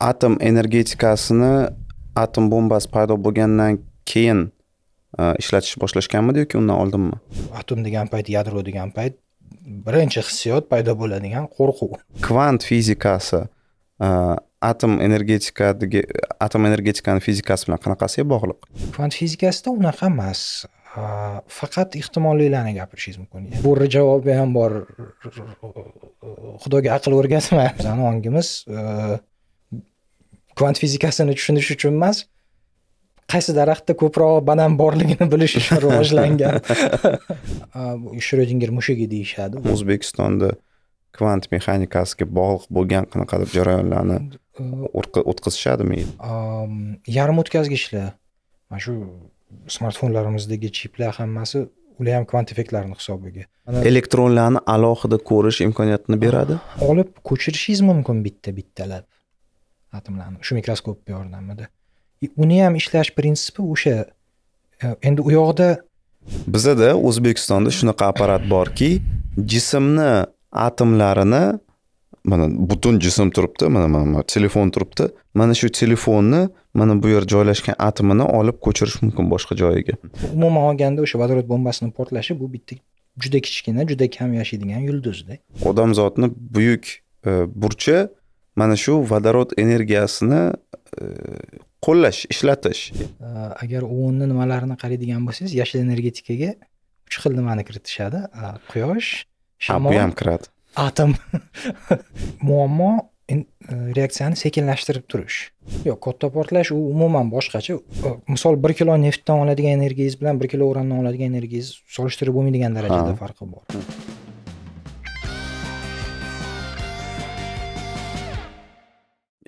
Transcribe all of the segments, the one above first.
atom energetikasini atom bombasi paydo bo'lgandan keyin e, ishlatish boshlashganmidi yoki undan oldinmi atom degan payt yadro degan payt birinchi hissiyot paydo bo'ladigan qo'rquv kvant fizikasi e, atom energetikadagi atom energetikani fizikasi bilan qanaqasiga bog'liq kvant fizikasida unaqa emas e, faqat ehtimolliklarni gapirishingiz mumkin bu javobi ham bor xudoga aql o'rgatma bizani ongimiz kvant fizikasini tushunish uchun emas qaysi daraxtda ko'proq banan borligini bilish uchun rivojlangan shrodinger mushugi deyishadi o'zbekistonda kvant mexanikasiga bog'liq bo'lgan qanaqadir jarayonlarni o'tkazishadimi yarim o'tkazgichlar mana shu smartfonlarimizdagi chiplar hammasi ular ham kvant effektlarni hisobiga elektronlarni alohida ko'rish imkoniyatini beradi olib ko'chirishingiz mumkin bitta bittalab atomlarni shu mikroskop yordamida uni ham ishlash prinsipi o'sha э, endi u yoqda bizada o'zbekistonda shunaqa apparat borki jismni atomlarini mana butun jism turibdi mana mana telefon turibdi mana shu telefonni mana bu yer joylashgan atomini olib ko'chirish mumkin boshqa joyiga umuman olganda o'sha vodorod bombasini portlashi bu bitta juda kichkina juda kam yashaydigan yulduzda odamzodni buyuk e, burchi mana shu vodorod energiyasini e, qo'llash ishlatish e, agar uni nimalarini qaraydigan bo'lsangiz yashil energetikaga uch xil nimani kiritishadi quyosh shamol bu ham kiradi atom muammo e, reaksiyani sekinlashtirib turish yo'q katta portlash u umuman boshqacha misol bir kilo neftdan oladigan energiyangiz bilan bir kilo urandan oladigan energiyangiz solishtirib bo'lmaydigan darajada farqi bor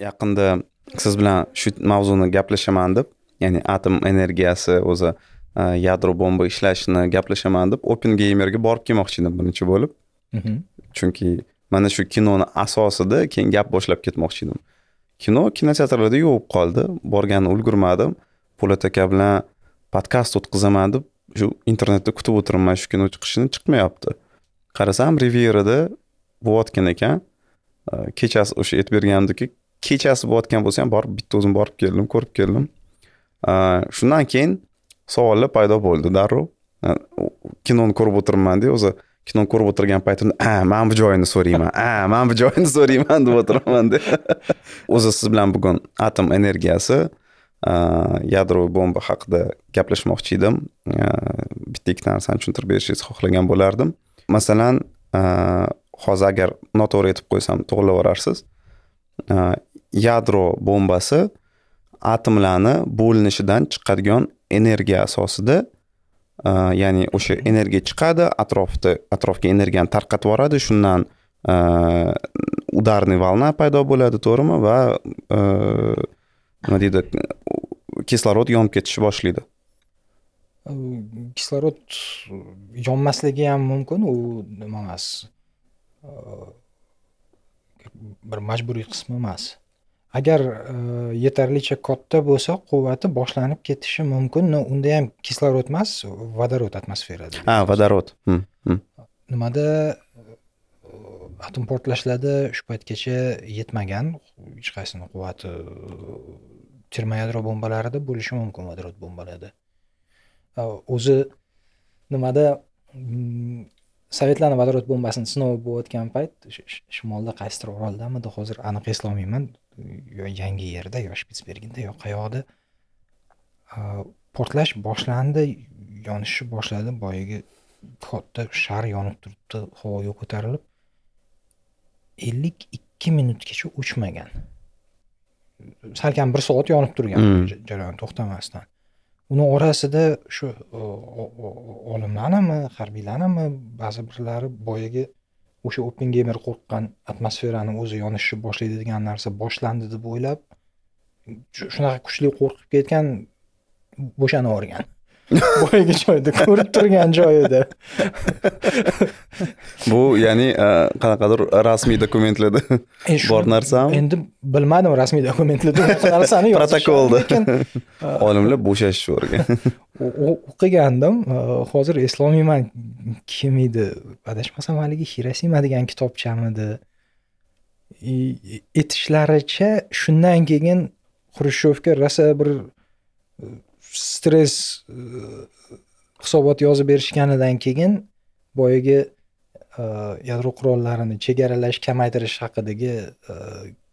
yaqinda siz bilan shu mavzuni gaplashaman deb ya'ni atom energiyasi o'zi e, yadro bomba ishlashini gaplashaman deb open gamerga borib kelmoqchi edim birinchi bo'lib mhm. chunki mana shu kinoni asosida keyin gap boshlab ketmoqchi edim kino kinoteatrlarda yo'q qoldi borgani ulgurmadim po'lat aka bilan podkast o'tkazaman deb shu internetda kutib o'tiribman shu kino chiqishini chiqmayapti qarasam riverada bo'layotgan ekan e, kechasi o'sha aytib bergandiki kechasi bo'layotgan bo'lsa ham borib bitta o'zim borib keldim ko'rib keldim shundan keyin savollar paydo bo'ldi darrov kinoni ko'rib o'tiribmanda o'zi kino ko'rib o'tirgan paytimda a man bu joyini so'rayman a man bu joyini so'rayman deb o'tiribmanda o'zi siz bilan bugun atom energiyasi yadroviy bomba haqida gaplashmoqchi edim bitta ikki narsani tushuntirib berishingizni xohlagan bo'lardim masalan hozir agar noto'g'ri aytib qo'ysam to'g'irlab yuborarsiz yadro bombasi atomlarni bo'linishidan chiqadigan energiya asosida e, ya'ni o'sha energiya chiqadi atrofda atrofga energiyani tarqatib yuboradi shundan ударный e, волна paydo bo'ladi to'g'rimi va e, nima deydi kislorod yonib ketishni boshlaydi kislorod yonmasligi ham mumkin u nima emas bir majburiy qismi emas agar e, yetarlicha katta bo'lsa quvvati boshlanib ketishi mumkin unda ham kislorod emas vodorod atmosferada ha vodorod hm, hm. nimada e, atom portlashlarda shu paytgacha yetmagan hech qaysini quvvati e, termoyadro bombalarida bo'lishi mumkin vodorod bombalarda o'zi nimada mm, sovetlarni vodorod bombasini sinovi bo'layotgan payt shimolda qaysidir oroldamidi hozir aniq eslolmayman yangi yerda yosh shpitsbergenda yo qayoqda portlash boshlandi yonishni boshladi boyagi katta shar yonib turibdi havoga ko'tarilib ellik ikki minutgacha o'chmagan salkam bir soat yonib turgan hmm. jarayon to'xtamasdan uni orasida shu olimlarnimi harbiylarnimi ba'zi birlari boyagi o'sha open gamer qo'rqqan atmosferani o'zi yonishni boshlaydi degan narsa boshlandi deb o'ylab shunaqa kuchli qo'rqib ketgan bo'shanib yuborgan boyagi joyda ko'rib turgan joyida bu ya'ni e, qanaqadir rasmiy dokumentlarda e, bor narsami endi bilmadim rasmiy dokumentlarda narsani protokolda e, olimlar bo'shashib yuborgan o'qigandim hozir eslolmayman kim edi adashmasam haligi xirosima degan kitobchamidi aytishlaricha shundan keyin xrushchevga rosa bir e, stress e, hisobot yozib berishganidan keyin boyagi e, yadro qurollarini chegaralash kamaytirish haqidagi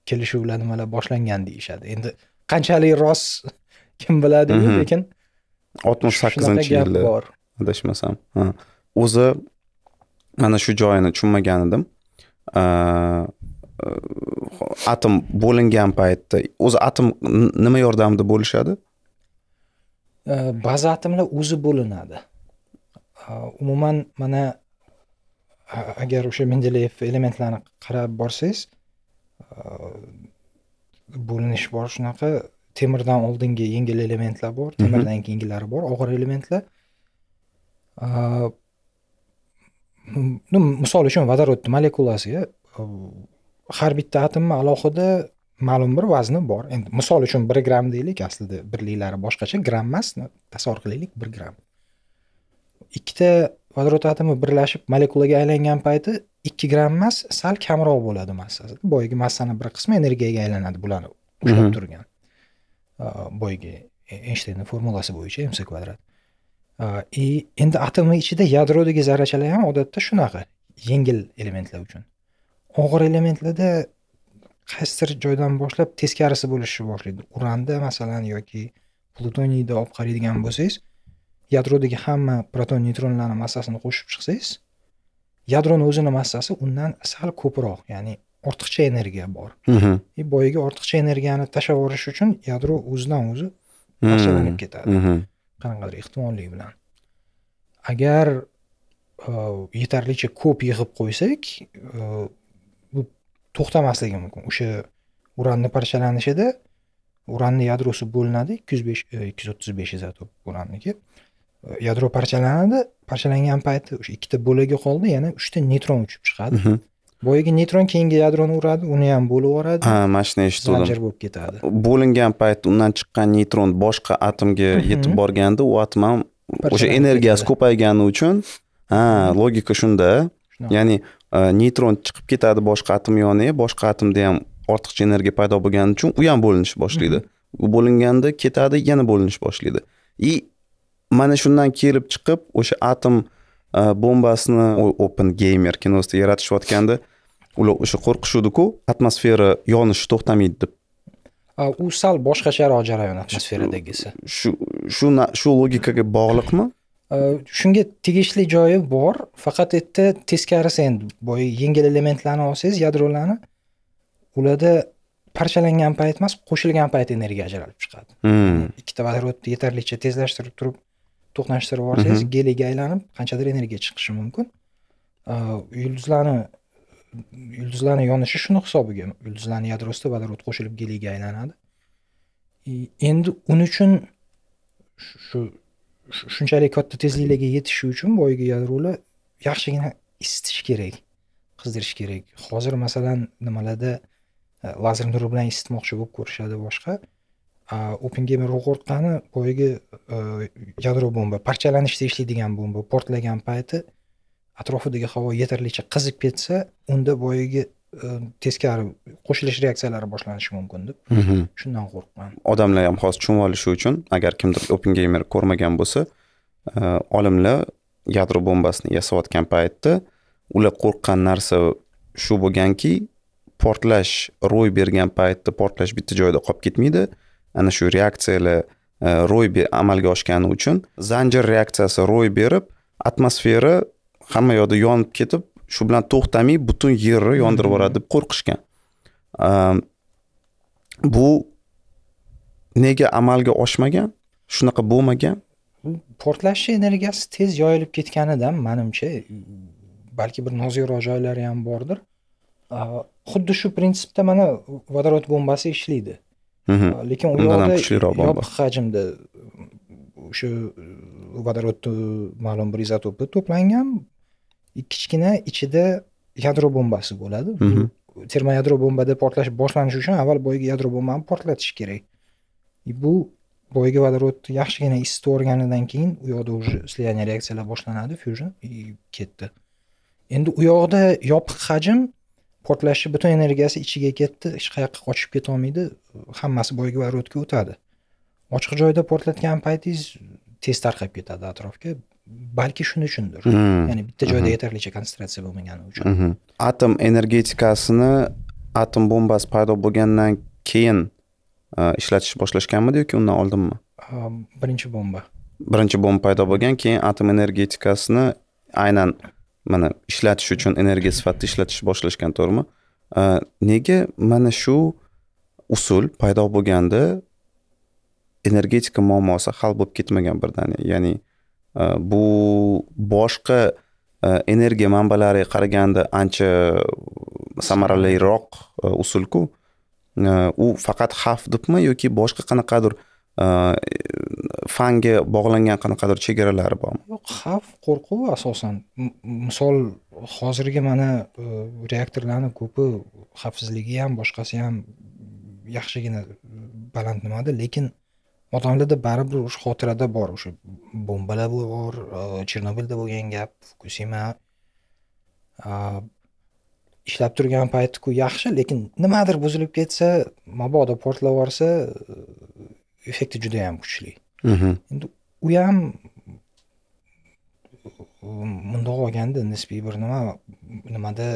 kelishuvlar nimalar boshlangan deyishadi endi qanchalik rost kim biladi mhm. lekin oltmish sakkizinchi yillar bor adashmasam o'zi mana shu joyini tushunmagan edim e, atom bo'lingan paytda o'zi atom nima yordamida bo'lishadi ba'zi atomlar o'zi bo'linadi umuman mana agar o'sha mendeleyev elementlarni qarab borsangiz bo'linish bor shunaqa temirdan oldingi yengil elementlar bor temirdan keyingilari bor og'ir elementlar misol uchun vodorodni molekulasi har bitta atomni alohida ma'lum bir vazni bor endi misol uchun bir gramm deylik aslida birliklari boshqacha gramm emas tasavvur qilaylik bir gramm ikkita vodorod atomi birlashib molekulaga aylangan payti ikki gramm emas sal kamroq bo'ladi massasi boyagi massani bir qismi energiyaga aylanadi bularni ushlab turgan boyagi eynshteynni formulasi bo'yicha mc kvadrat и endi atomni ichida yadrodagi zarrachalar ham odatda shunaqa yengil elementlar uchun og'ir elementlarda qaysidir joydan boshlab teskarisi bo'lishni boshlaydi uranda masalan yoki plutoniyda olib qaraydigan bo'lsangiz yadrodagi hamma proton neytronlarni massasini qo'shib chiqsangiz yadroni o'zini massasi undan sal ko'proq ya'ni ortiqcha energiya bor и e, boyagi ortiqcha energiyani tashlab yuborish uchun yadro o'zidan o'zi parchalanib ketadi qanaqadir ehtimollik bilan agar e, yetarlicha ko'p yig'ib qo'ysak e, bu to'xtamasligi mumkin o'sha uranni parchalanishida uranni yadrosi bo'linadi ikki yuz besh ikki yuz o'ttiz besh izotop uranniki yadro parchalanadi parchalangan payti o'sha ikkita bo'lagi qoldi yana uchta neytron uchib chiqadi boyagi neytron keyingi yadroni uradi uni ham bo'lib yuboradi ha mana shuni eshitgandim zanjir bo'lib ketadi bo'lingan payt undan chiqqan neytron boshqa atomga mhm. yetib borganda u atom ham o'sha energiyasi ko'paygani uchun ha mhm. logika shunda ya'ni e, neytron chiqib ketadi boshqa atom yoniga boshqa atomda ham ortiqcha energiya paydo bo'lgani uchun u ham bo'linishni boshlaydi mhm. u bo'linganda ketadi yana bo'linish boshlaydi и mana shundan kelib chiqib o'sha atom e, bombasini open gamer kinosida yaratishayotganda ular o'sha qo'rqishuvdiku atmosfera yonishi to'xtamaydi deb u sal boshqacharoq jarayon atmosferadagisi shu shu shu logikaga bog'liqmi shunga tegishli joyi bor faqat u yerda teskarisi endi boya yengil elementlarni olsangiz yadrolarni ularda parchalangan payt emas qo'shilgan payt energiya ajralib chiqadi hmm. ikkita vodorodni yetarlicha tezlashtirib turib to'qnashtirib yuborsangiz mhm. geliyga aylanib qanchadir energiya chiqishi mumkin yulduzlarni yulduzlarni yonishi shuni hisobiga yulduzlarni yadrosida vodorod qo'shilib geliyga aylanadi endi un uchun shu shunchalik katta tezliklarga yetishi uchun boyagi yadrolar yaxshigina isitish kerak qizdirish kerak hozir masalan nimalarda e, lazer nuri bilan isitmoqchi bo'lib ko'rishadi boshqa oppengemer qo'rqqani boyagi e, yadro bomba parchalanishda ishlaydigan bomba portlagan payti atrofidagi havo yetarlicha qizib ketsa unda boyagi e, teskari qo'shilish reaksiyalari boshlanishi mumkin deb mhm. shundan qo'rqqan odamlar ham hozir tushunib olishi uchun agar kimdir open gamer ko'rmagan bo'lsa e, olimlar yadro bombasini yasayotgan paytda ular qo'rqqan narsa shu bo'lganki portlash ro'y bergan paytda portlash bitta joyda qolib ketmaydi ana shu reaksiyalar e, ro'y amalga oshgani uchun zanjir reaksiyasi ro'y berib atmosfera hamma yoqda yonib ketib shu bilan to'xtamay butun yerni yondirib mm-hmm. yuboradi deb qo'rqishgan bu nega amalga oshmagan shunaqa bo'lmagan portlash energiyasi tez yoyilib ketganidan manimcha balki bir noziroq joylari ham bordir xuddi shu prinsipda mana vodorod bombasi ishlaydi mm-hmm. lekin u yoqda kuchliroq yopiq hajmda o'sha vodorodni e, ma'lum bir izotopi to'plangan kichkina ichida yadro bombasi bo'ladi termoyadro yadro bombada portlash boshlanishi uchun avval boyagi yadro bombani portlatish kerak bu boyagi vodorodni yaxshigina isitib yuborganidan keyin u yoqda уже слияние reaksiyalar boshlanadi fyuzion ketdi endi u yoqda yopiq hajm portlashni butun energiyasi ichiga ketdi hech qayoqqa qochib ketolmaydi hammasi boyagi vodorodga o'tadi ochiq joyda portlatgan paytingiz tez tarqab ketadi atrofga balki shuning uchundir hmm. ya'ni bitta joyda yetarlicha konsentratsiya bo'lmagani uchun hmm. atom energetikasini atom bombasi paydo bo'lgandan keyin e, ishlatish boshlashganmidi yoki undan oldinmi birinchi bomba birinchi bomba paydo bo'lgan keyin atom energetikasini aynan mana ishlatish uchun energiya sifatida ishlatish boshlashgan to'g'rimi e, nega mana shu usul paydo bo'lganda energetika muammosi hal bo'lib ketmagan birdaniga ya'ni bu boshqa energiya manbalariga qaraganda ancha samaraliroq usulku u faqat xavf debmi yoki boshqa qanaqadir fanga bog'langan qanaqadir chegaralari bormi yo'q xavf qo'rquv asosan misol hozirgi mana reaktorlarni ko'pi xavfsizligi ham boshqasi ham yaxshigina baland nimada lekin odamlarda baribir o'sha xotirada bor o'sha bombalar bor e, chernobilda bo'lgan gap fukusima e, ishlab turgan paytiku yaxshi lekin nimadir buzilib ketsa mabodo portlab yuborsa e, effekti juda yam kuchli mhm. endi u ham mundoq olganda nisbiy bir nima nimada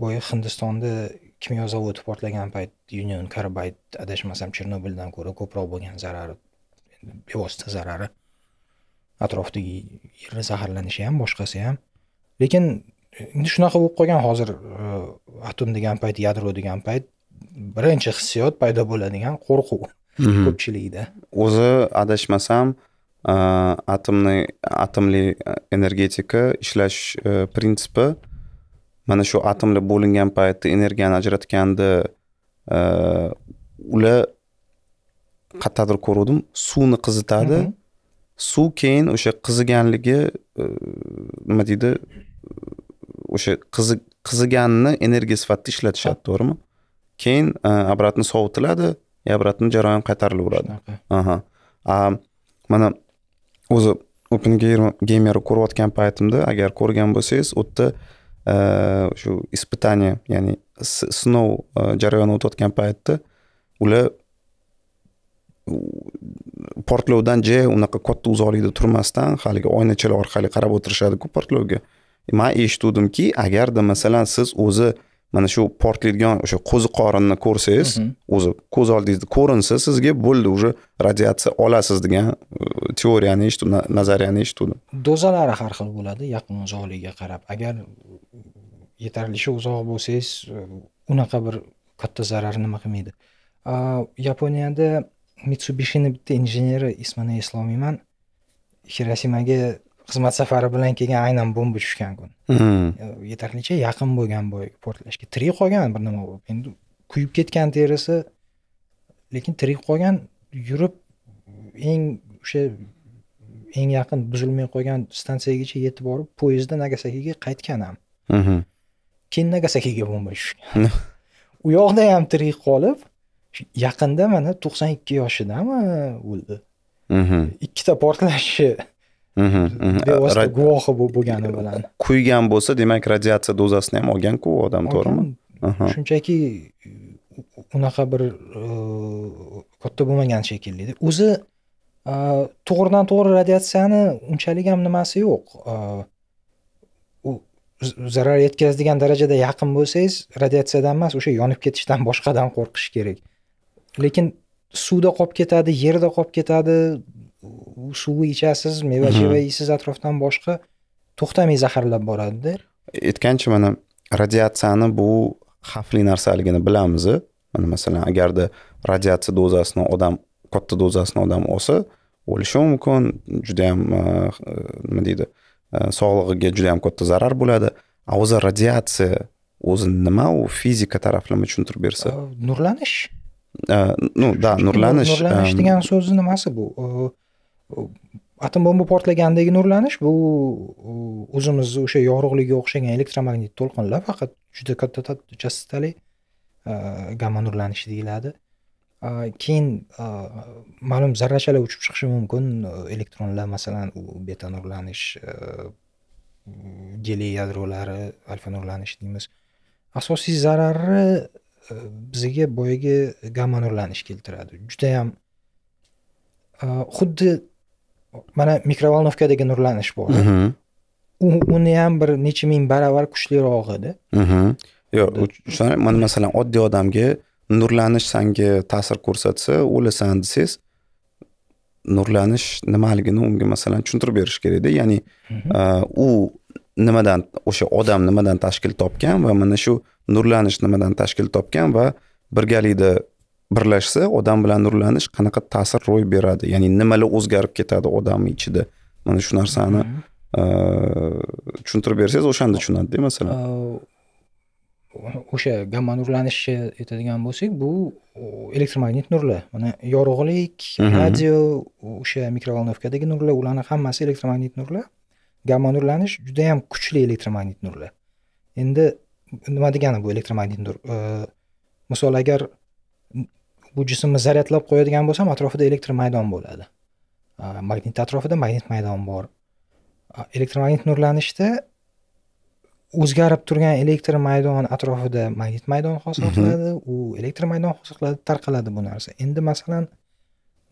boya hindistonda kimyo zavodi portlagan payt union karbayt adashmasam chernobildan ko'ra ko'proq bo'lgan zarari bevosita zarari atrofdagi yerni zaharlanishi ham boshqasi ham lekin e, endi shunaqa bo'lib qolgan hozir e, atom degan payt yadro degan payt birinchi hissiyot paydo bo'ladigan qo'rquv mhm. ko'pchilikda o'zi adashmasam e, atomni atomli energetika ishlash prinsipi mana shu atomlar bo'lingan paytda energiyani ajratganda e, ular qayerdadir ko'rgandim suvni qizitadi mhm. suv keyin o'sha qiziganligi e, nima deydi o'sha qizi qiziganini energiya sifatida ishlatishadi to'g'rimi keyin обратно e, sovitiladi и обратно jarayon qaytarilaveradi aha mana o'zi open gamer ko'rayotgan paytimda agar ko'rgan bo'lsangiz u yerda shu э, испытание ya'ni sinov jarayoni o'tayotgan paytda ular portlovdan je unaqa katta uzoqlikda turmasdan haligi oynachalar orqali qarab o'tirishadiku portlovga man eshituvdimki agarda masalan siz o'zi mana shu portlaydigan o'sha qo'ziqorinni qorinni ko'rsangiz mhm. o'zi ko'z oldingizda ko'rinsa sizga bo'ldi уже radiatsiya olasiz degan e, teoriyani eshitdim nazariyani eshitgandim dozalari har xil bo'ladi yaqin uzoqligiga qarab agar yetarlicha uzoq bo'lsangiz e, unaqa bir katta zarar nima qilmaydi yaponiyada mitsubishini bitta injeneri ismini eslolmayman xirosimaga xizmat safari bilan kelgan aynan bomba tushgan kun hmm. yetarlicha yaqin bo'lgan boyagi portlashga tirik qolgan bir nima bo'lib endi kuyib ketgan terisi lekin tirik qolgan yurib eng o'sha eng yaqin buzilmay qolgan stansiyagacha yetib borib poyezdda nagasakiga qaytgan ham mhm. keyin nagasakiga bomba tushgan u yoqda ham tirik qolib yaqinda mana to'qson ikki yoshidami o'ldi mhm. ikkita portlashi bevosita guvohi bo'lgani bilan kuygan bo'lsa demak radiatsiya dozasini ham olganku odam to'g'rimi shunchaki unaqa bir katta bo'lmagan shekillida o'zi to'g'ridan to'g'ri radiatsiyani unchalik ham nimasi yo'q u zarar yetkazadigan darajada yaqin bo'lsangiz radiatsiyadan emas o'sha yonib ketishdan boshqadan qo'rqish kerak lekin suvda qolib ketadi yerda qolib ketadi u suv ichasiz meva mhm. cheva yeysiz atrofdan boshqa to'xtamay zaharlab boradida aytgancha mana radiatsiyani bu xavfli narsaligini bilamiz mana masalan agarda radiatsiya dozasini odam katta dozasini odam olsa o'lishi mumkin judayam e, nima deydi e, sog'lig'iga judayam katta zarar bo'ladi a o'zi radiatsiya o'zi nima u fizika taraflama tushuntirib bersa nurlanish ну e, да nurlanish nurlanish degan so'zni nimasi bu atom bomba portlagandagi nurlanish bu o'zimizni o'sha yorug'likka o'xshagan elektromagnit to'lqinlar faqat juda katta chastotali e, gamma nurlanishi deyiladi e, keyin e, ma'lum zarrachalar uchib chiqishi mumkin elektronlar masalan beta nurlanish geliy yadrolari alfa nurlanish deymiz asosiy zarari bizga boyagi gamma nurlanish keltiradi judayam xuddi mana mikrovolnovkadagi nurlanish bor mhm. uni ham bir necha ming baravar kuchliroq edi mhm. yo'q mana masalan oddiy odamga nurlanish sanga ta'sir ko'rsatsa o'lasan desangiz nurlanish nimaligini unga masalan tushuntirib berish kerakda ya'ni mhm. u nimadan o'sha odam nimadan tashkil topgan va mana shu nurlanish nimadan tashkil topgan va birgalikda birlashsa odam bilan nurlanish qanaqa ta'sir ro'y beradi ya'ni nimalar o'zgarib ketadi odamni ichida mana shu narsani mhm. e, tushuntirib bersangiz o'shanda tushunadida masalan o'sha gamma nurlanishi aytadigan bo'lsak bu elektromagnit nurlar mana yorug'lik mhm. radio o'sha mikrovolnovkadagi nurlar ularni hammasi elektromagnit nurlar gamma nurlanish juda yam kuchli elektromagnit nurlar endi nima degani bu elektromagnit nur e, misol agar bu jismni zaryadlab qo'yadigan bo'lsam atrofida elektr maydon bo'ladi magnit atrofida magnit maydon bor elektromagnit nurlanishda o'zgarib turgan elektr maydon atrofida magnit maydon hosil mhm. qiladi u elektr maydon hosil qiladi tarqaladi bu narsa endi masalan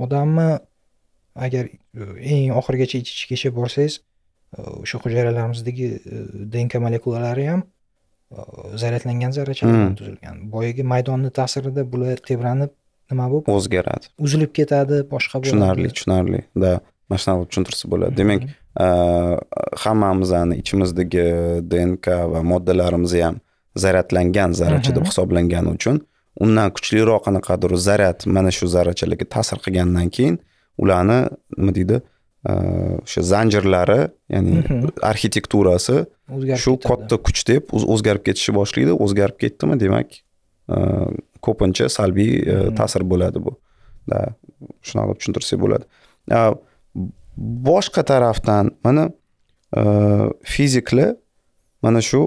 odamni agar e, eng oxirigacha ich ichgacha borsangiz e, o'sha hujayralarimizdagi e, dnk molekulalari ham zaryadlangan zarrachalardan mhm. tuzilgan boyagi maydonni ta'sirida bular tebranib nima bo'lib o'zgaradi uzilib ketadi boshqa bo'ladi tushunarli tushunarli да mana shunaqa tushuntirsa bo'ladi demak hammamizni ichimizdagi dnk va moddalarimiz ham zaryadlangan zarracha deb hisoblangani uchun undan kuchliroq qanaqadir zaryad mana shu zarrachalarga ta'sir qilgandan keyin ularni nima deydi o'sha zanjirlari ya'ni arxitekturasi shu katta kuch deb o'zgarib ketishni boshlaydi o'zgarib ketdimi demak ko'pincha salbiy ta'sir bo'ladi bu да shunaqa qilib tushuntirsak bo'ladi boshqa tarafdan mana fiziklar mana shu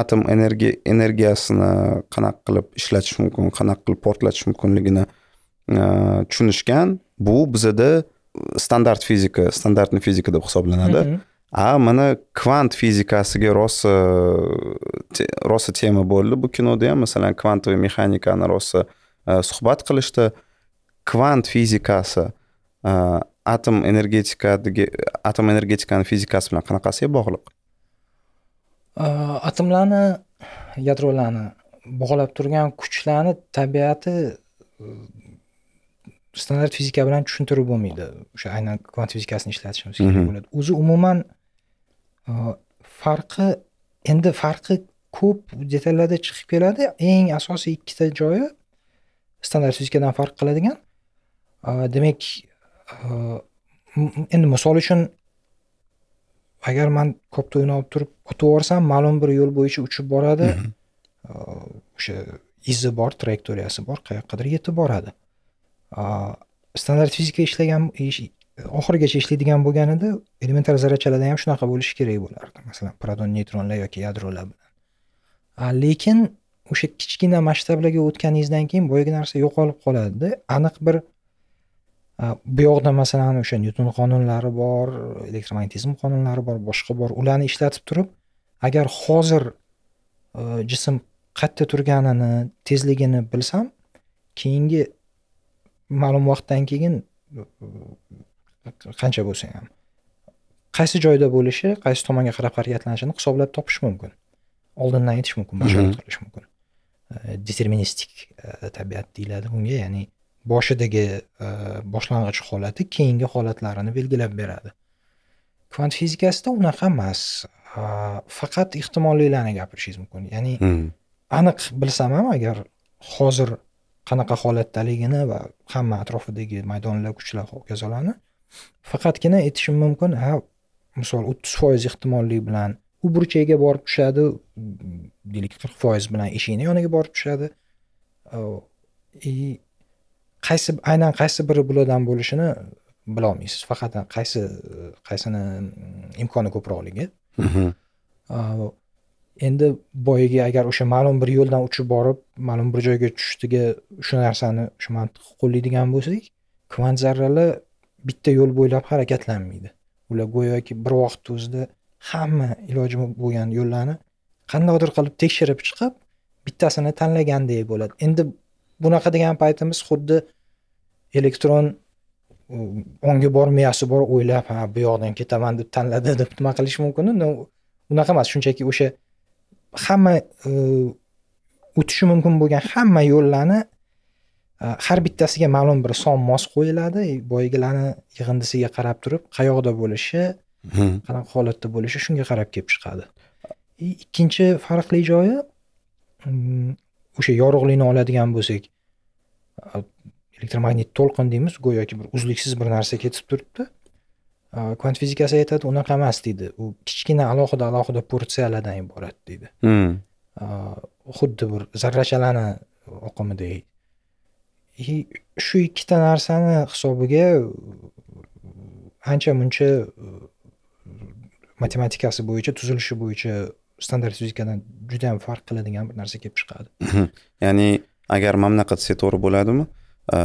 atom energiya energiyasini qanaqa qilib ishlatish mumkin qanaqa qilib portlatish mumkinligini tushunishgan bu bizada standart fizika standartni fizika deb hisoblanadi a mana kvant fizikasiga rosa te, rosa tema bo'ldi bu kinoda ham masalan kvantoviy mexanikani rosa uh, suhbat qilishdi kvant fizikasi uh, atom energetikadagi atom energetikani fizikasi bilan qanaqasiga bog'liq atomlarni yadrolarni bog'lab turgan kuchlarni tabiati standart fizika bilan tushuntirib bo'lmaydi o'sha aynan kvant fizikasini ishlatishimiz kerak bo'ladi o'zi umuman farqi endi farqi ko'p detallarda chiqib keladi eng asosiy ikkita joyi standart fizikadan farq qiladigan demak endi misol uchun agar man kopta o'ynab turib otib yuborsam ma'lum bir yo'l bo'yicha uchib boradi o'sha izi bor trayektoriyasi bor qayoqqadir yetib boradi standart fizika ishlagan oxirigacha ishlaydigan bo'lganida elementar zarrachalarda ham shunaqa bo'lishi kerak bo'lardi masalan proton neytronlar yoki yadrolar bilan lekin o'sha kichkina masshtablarga o'tganingizdan keyin boyagi narsa yo'qolib qoladida aniq bir bu yoqda masalan o'sha nyuton qonunlari bor elektromagnetizm qonunlari bor boshqa bor ularni ishlatib turib agar hozir e, jism qayerda turganini tezligini bilsam keyingi ma'lum vaqtdan keyin qancha bo'lsa ham qaysi joyda bo'lishi qaysi tomonga qarab harakatlanishini hisoblab topish mumkin oldindan aytish mumkin mhm. bashorat qilish mumkin deterministik e, tabiat deyiladi bunga ya'ni boshidagi e, boshlang'ich holati keyingi holatlarini belgilab beradi kvant fizikasida unaqa emas faqat ehtimolliklarni gapirishingiz mumkin ya'ni mhm. aniq bilsam ham agar hozir qanaqa holatdaligini va hamma atrofidagi maydonlar kuchlar hokazolarni faqatgina aytishim mumkin ha misol o'ttiz foiz ehtimollik bilan u burchagiga borib tushadi deylik qirq foiz bilan eshikni yoniga borib tushadi и e, qaysi aynan qaysi biri bulardan bo'lishini bilolmaysiz faqat qaysi qaysini mm, imkoni ko'proqligi mhm. endi boyagi agar o'sha ma'lum bir yo'ldan uchib borib ma'lum bir joyga tushishdiga shu narsani shu mantiqni qo'llaydigan bo'lsak kvant zarralar bitta yo'l bo'ylab harakatlanmaydi ular go'yoki bir vaqtni o'zida hamma iloji bo'lgan yo'llarni qandaydir qilib tekshirib chiqib bittasini tanlagandek bo'ladi endi bunaqa degan paytimiz xuddi elektron o'ngga bor miyasi bor o'ylab ha bu yoqdan ketaman deb tanladi deb nima qilish mumkin unaqa emas shunchaki o'sha hamma o'tishi mumkin bo'lgan hamma yo'llarni Э, har bittasiga ma'lum bir son mos qo'yiladi e, boyagilarni yig'indisiga qarab turib qayoqda bo'lishi qanaqa holatda bo'lishi shunga qarab kelib chiqadi e, ikkinchi farqli joyi mm, o'sha yorug'likni oladigan bo'lsak e, elektromagnit to'lqin deymiz go'yoki bir uzluksiz bir narsa ketib turibdi kvant fizikasi aytadi unaqa emas deydi u kichkina alohida alohida porsiyalardan iborat deydi xuddi bir zarrachalarni oqimiday shu ikkita narsani hisobiga ancha muncha matematikasi bo'yicha tuzilishi bo'yicha standart fizikadan juda yam farq qiladigan bir narsa kelib chiqadi mhm. ya'ni agar mana bunaqa desa to'g'ri bo'ladimi e,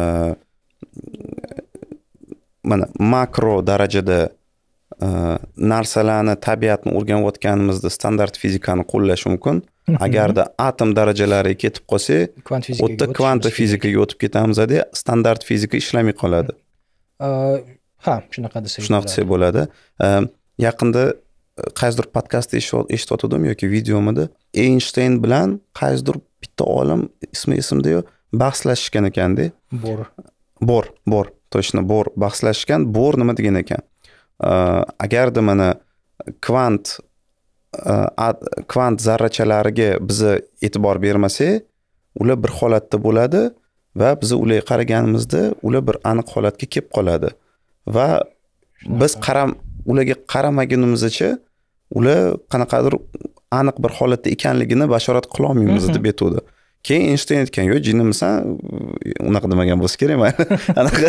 mana makro darajada e, narsalarni tabiatni o'rganayotganimizda standart fizikani qo'llash mumkin agarda atom darajalariga ketib qolsak yerda kvanta fizikaga o'tib ketamizda standart fizika ishlamay qoladi ha shunaqa desa shunaqa desak bo'ladi э, yaqinda э, qaysidir podkastda eshitib o'tirdim yoki videomida eynshteyn bilan qaysidir bitta olim ismi yo'q bahslashishgan ekanda bor bor bor точно bor bahslashgan bor nima degan ekan э, agarda mana kvant kvant zarrachalariga biza e'tibor bermasak ular bir holatda bo'ladi va biza ularga qaraganimizda ular bir aniq holatga kelib qoladi va biz qaram ularga qaramagunimizcha ular qanaqadir aniq bir holatda ekanligini bashorat qilolmaymiz deb aytuvdi keyin eynshteyn aytgan yo'q jinnimisan unaqa demagan bo'lsa kerak anaqa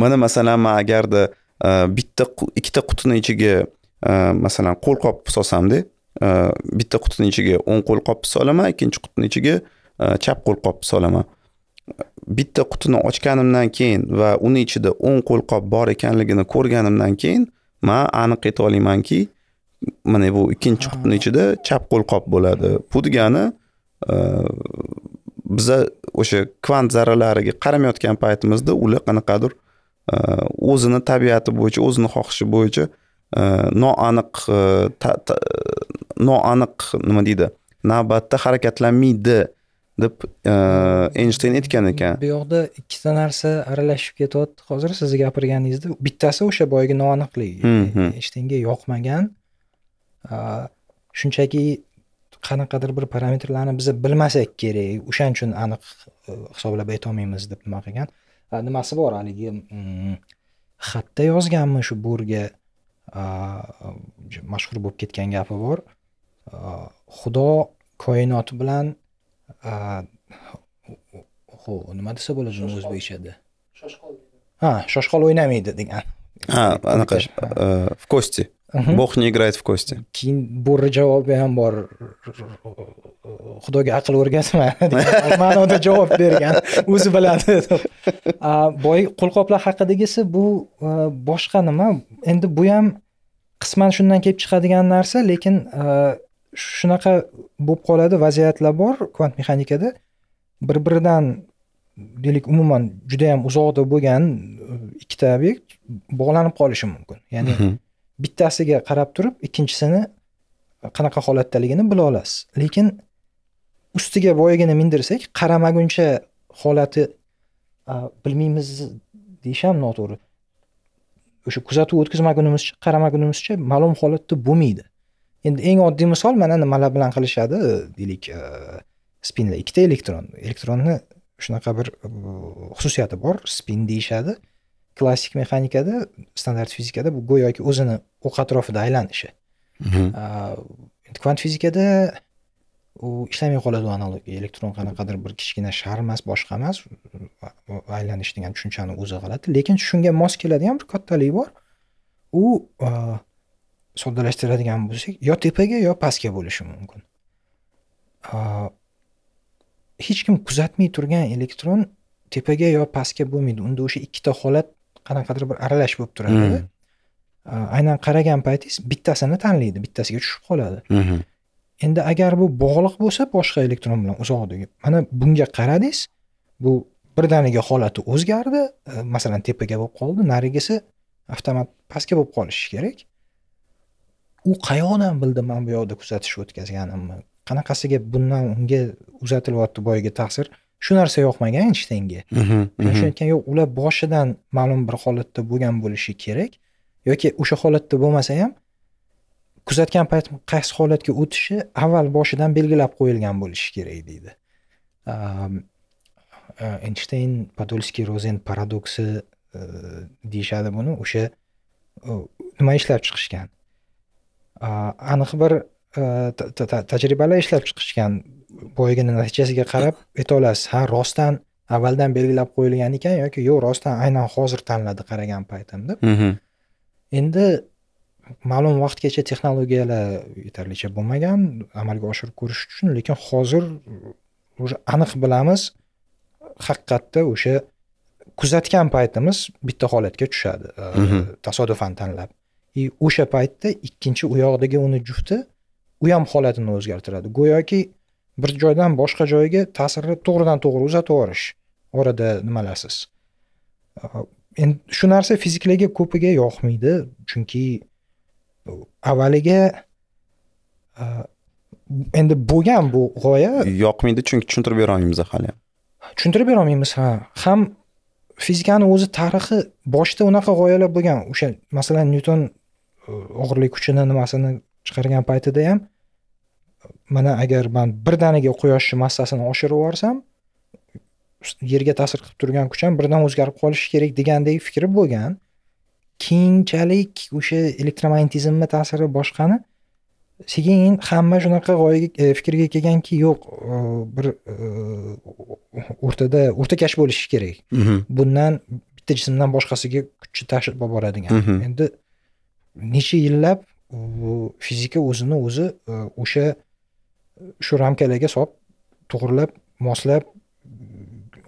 mana masalan man agarda bitta ikkita qutini ichiga Э, masalan qo'lqop solsamda э, bitta qutini ichiga o'ng qo'lqop solaman ikkinchi qutini ichiga e, chap qo'lqop solaman bitta qutini ochganimdan keyin va uni ichida o'ng qo'lqop bor ekanligini ko'rganimdan keyin man aniq ayta olamanki mana bu ikkinchi qutni ichida chap qo'lqop bo'ladi bu degani e, biza o'sha kvant zarralariga qaramayotgan paytimizda ular qanaqadir e, o'zini tabiati bo'yicha o'zini xohishi bo'yicha noaniq э, noaniq э, nima deydi navbatda harakatlanmaydi deb eynshteyn aytgan ekan bu yoqda ikkita narsa aralashib ketyapti hozir siz gapirganingizda bittasi o'sha boyagi noaniqlik eynshteynga yoqmagan e, shunchaki qanaqadir bir parametrlarni biz bilmasak kerak o'shaning uchun aniq e, hisoblab aytolmaymiz deb nima qilgan e, nimasi bor haligi mm, xatda yozganmi shu burga mashhur bo'lib ketgan gapi bor xudo koinot bilan nima desa bo'ladi uni o'zbekchada shoshqol ha shoshqol o'ynamaydi degan ha anaqa в кости bog' не играет в кости keyin bo'ri javobi ham bor xudoga aql o'rgatma degan ma'noda javob bergan o'zi biladi boy qo'lqoplar haqidagisi bu e, boshqa nima endi bu ham qisman shundan kelib chiqadigan narsa lekin e, shunaqa bo'lib qoladi vaziyatlar bor kvant mexanikada bir biridan deylik umuman juda yam uzoqda bo'lgan e, ikkita obyekt bog'lanib qolishi mumkin ya'ni mhmm. bittasiga qarab turib ikkinchisini qanaqa holatdaligini bila olasiz lekin ustiga boyagini mindirsak qaramaguncha holati bilmaymiz deyish ham noto'g'ri o'sha kuzatuv o'tkazmagunimizcha qaramagunimizcha ma'lum holatda bo'lmaydi endi eng oddiy misol mana nimalar bilan qilishadi deylik spinlar ikkita elektron elektronni shunaqa bir xususiyati bor spin deyishadi klassik mexanikada standart fizikada bu go'yoki o'zini o'q atrofida aylanishi mhm. kvant fizikada u ishlamay qoladi u analogiya elektron qanaqadir bir kichkina shar emas boshqa emas aylanish degan tushunchani o'zi g'alati lekin shunga mos keladigan bir kattalik bor u soddalashtiradigan bo'lsak yo tepaga yo pastga bo'lishi mumkin hech kim kuzatmay turgan elektron tepaga yo pastga bo'lmaydi unda o'sha ikkita holat qanaqadir bir aralash bo'lib turadi hmm. aynan qaragan paytingiz bittasini tanlaydi bittasiga tushib qoladi endi agar bu bog'liq bo'lsa boshqa elektron bilan uzoqdagi mana bunga qaradingiz bu birdaniga holati o'zgardi e, masalan tepaga bo'lib qoldi narigisi avtomat pastga bo'lib qolishi kerak u qayoqdan bildi man bu yoqda kuzatish o'tkazganimni qanaqasiga bundan unga uzatilyapti boyagi ta'sir shu narsa yoqmagan eynshteynga mhm, shuning uchun mhm. aytgan yo'q ular boshidan ma'lum bir holatda bo'lgan bo'lishi kerak yoki o'sha holatda bo'lmasa ham kuzatgan payt qaysi holatga o'tishi avval boshidan belgilab qo'yilgan bo'lishi kerak deydi eynshteyn podolskiy rozen paradoksi e, deyishadi buni o'sha nima ishlab chiqishgan aniq bir e, tajribalar ishlab chiqishgan boyagini natijasiga qarab ayta olasiz ha rostdan avvaldan belgilab qo'yilgan ekan yoki yo'q rostdan aynan hozir tanladi qaragan paytim deb mhm. endi ma'lum vaqtgacha texnologiyalar yetarlicha bo'lmagan amalga oshirib ko'rish uchun lekin hozir уже aniq bilamiz haqiqatda o'sha kuzatgan paytimiz bitta holatga tushadi e, mhm. tasodifan tanlab и o'sha paytda ikkinchi u yoqdagi uni jufti u ham holatini o'zgartiradi go'yoki bir joydan boshqa joyga ta'sirni to'g'ridan to'g'ri yuborish orada nimalarsiz endi shu narsa fiziklarga ko'piga yoqmaydi chunki avvaliga e, endi bo'lgan bu g'oya yoqmaydi chunki tushuntirib bera olmaymiz hali tushuntirib bera olmaymiz ha ham fizikani o'zi tarixi boshida unaqa g'oyalar bo'lgan o'sha masalan nyuton e, og'irlik kuchini nimasini chiqargan paytida ham mana agar man birdaniga quyoshni massasini oshirib yuborsam yerga ta'sir qilib turgan kuch ham birdan o'zgarib qolishi kerak degandek fikri bo'lgan keyinchalik o'sha elektromagnetizmni ta'siri boshqani sekin hamma shunaqa g'oyaga e, fikrga kelganki yo'q e, bir e, o'rtada o'rtakash bo'lishi kerak mhm. bundan bitta jismdan boshqasiga kuchni tashib boradigan mhm. endi necha yillab fizika o'zini o'zi o'sha shu ramkalarga solib to'g'rilab moslab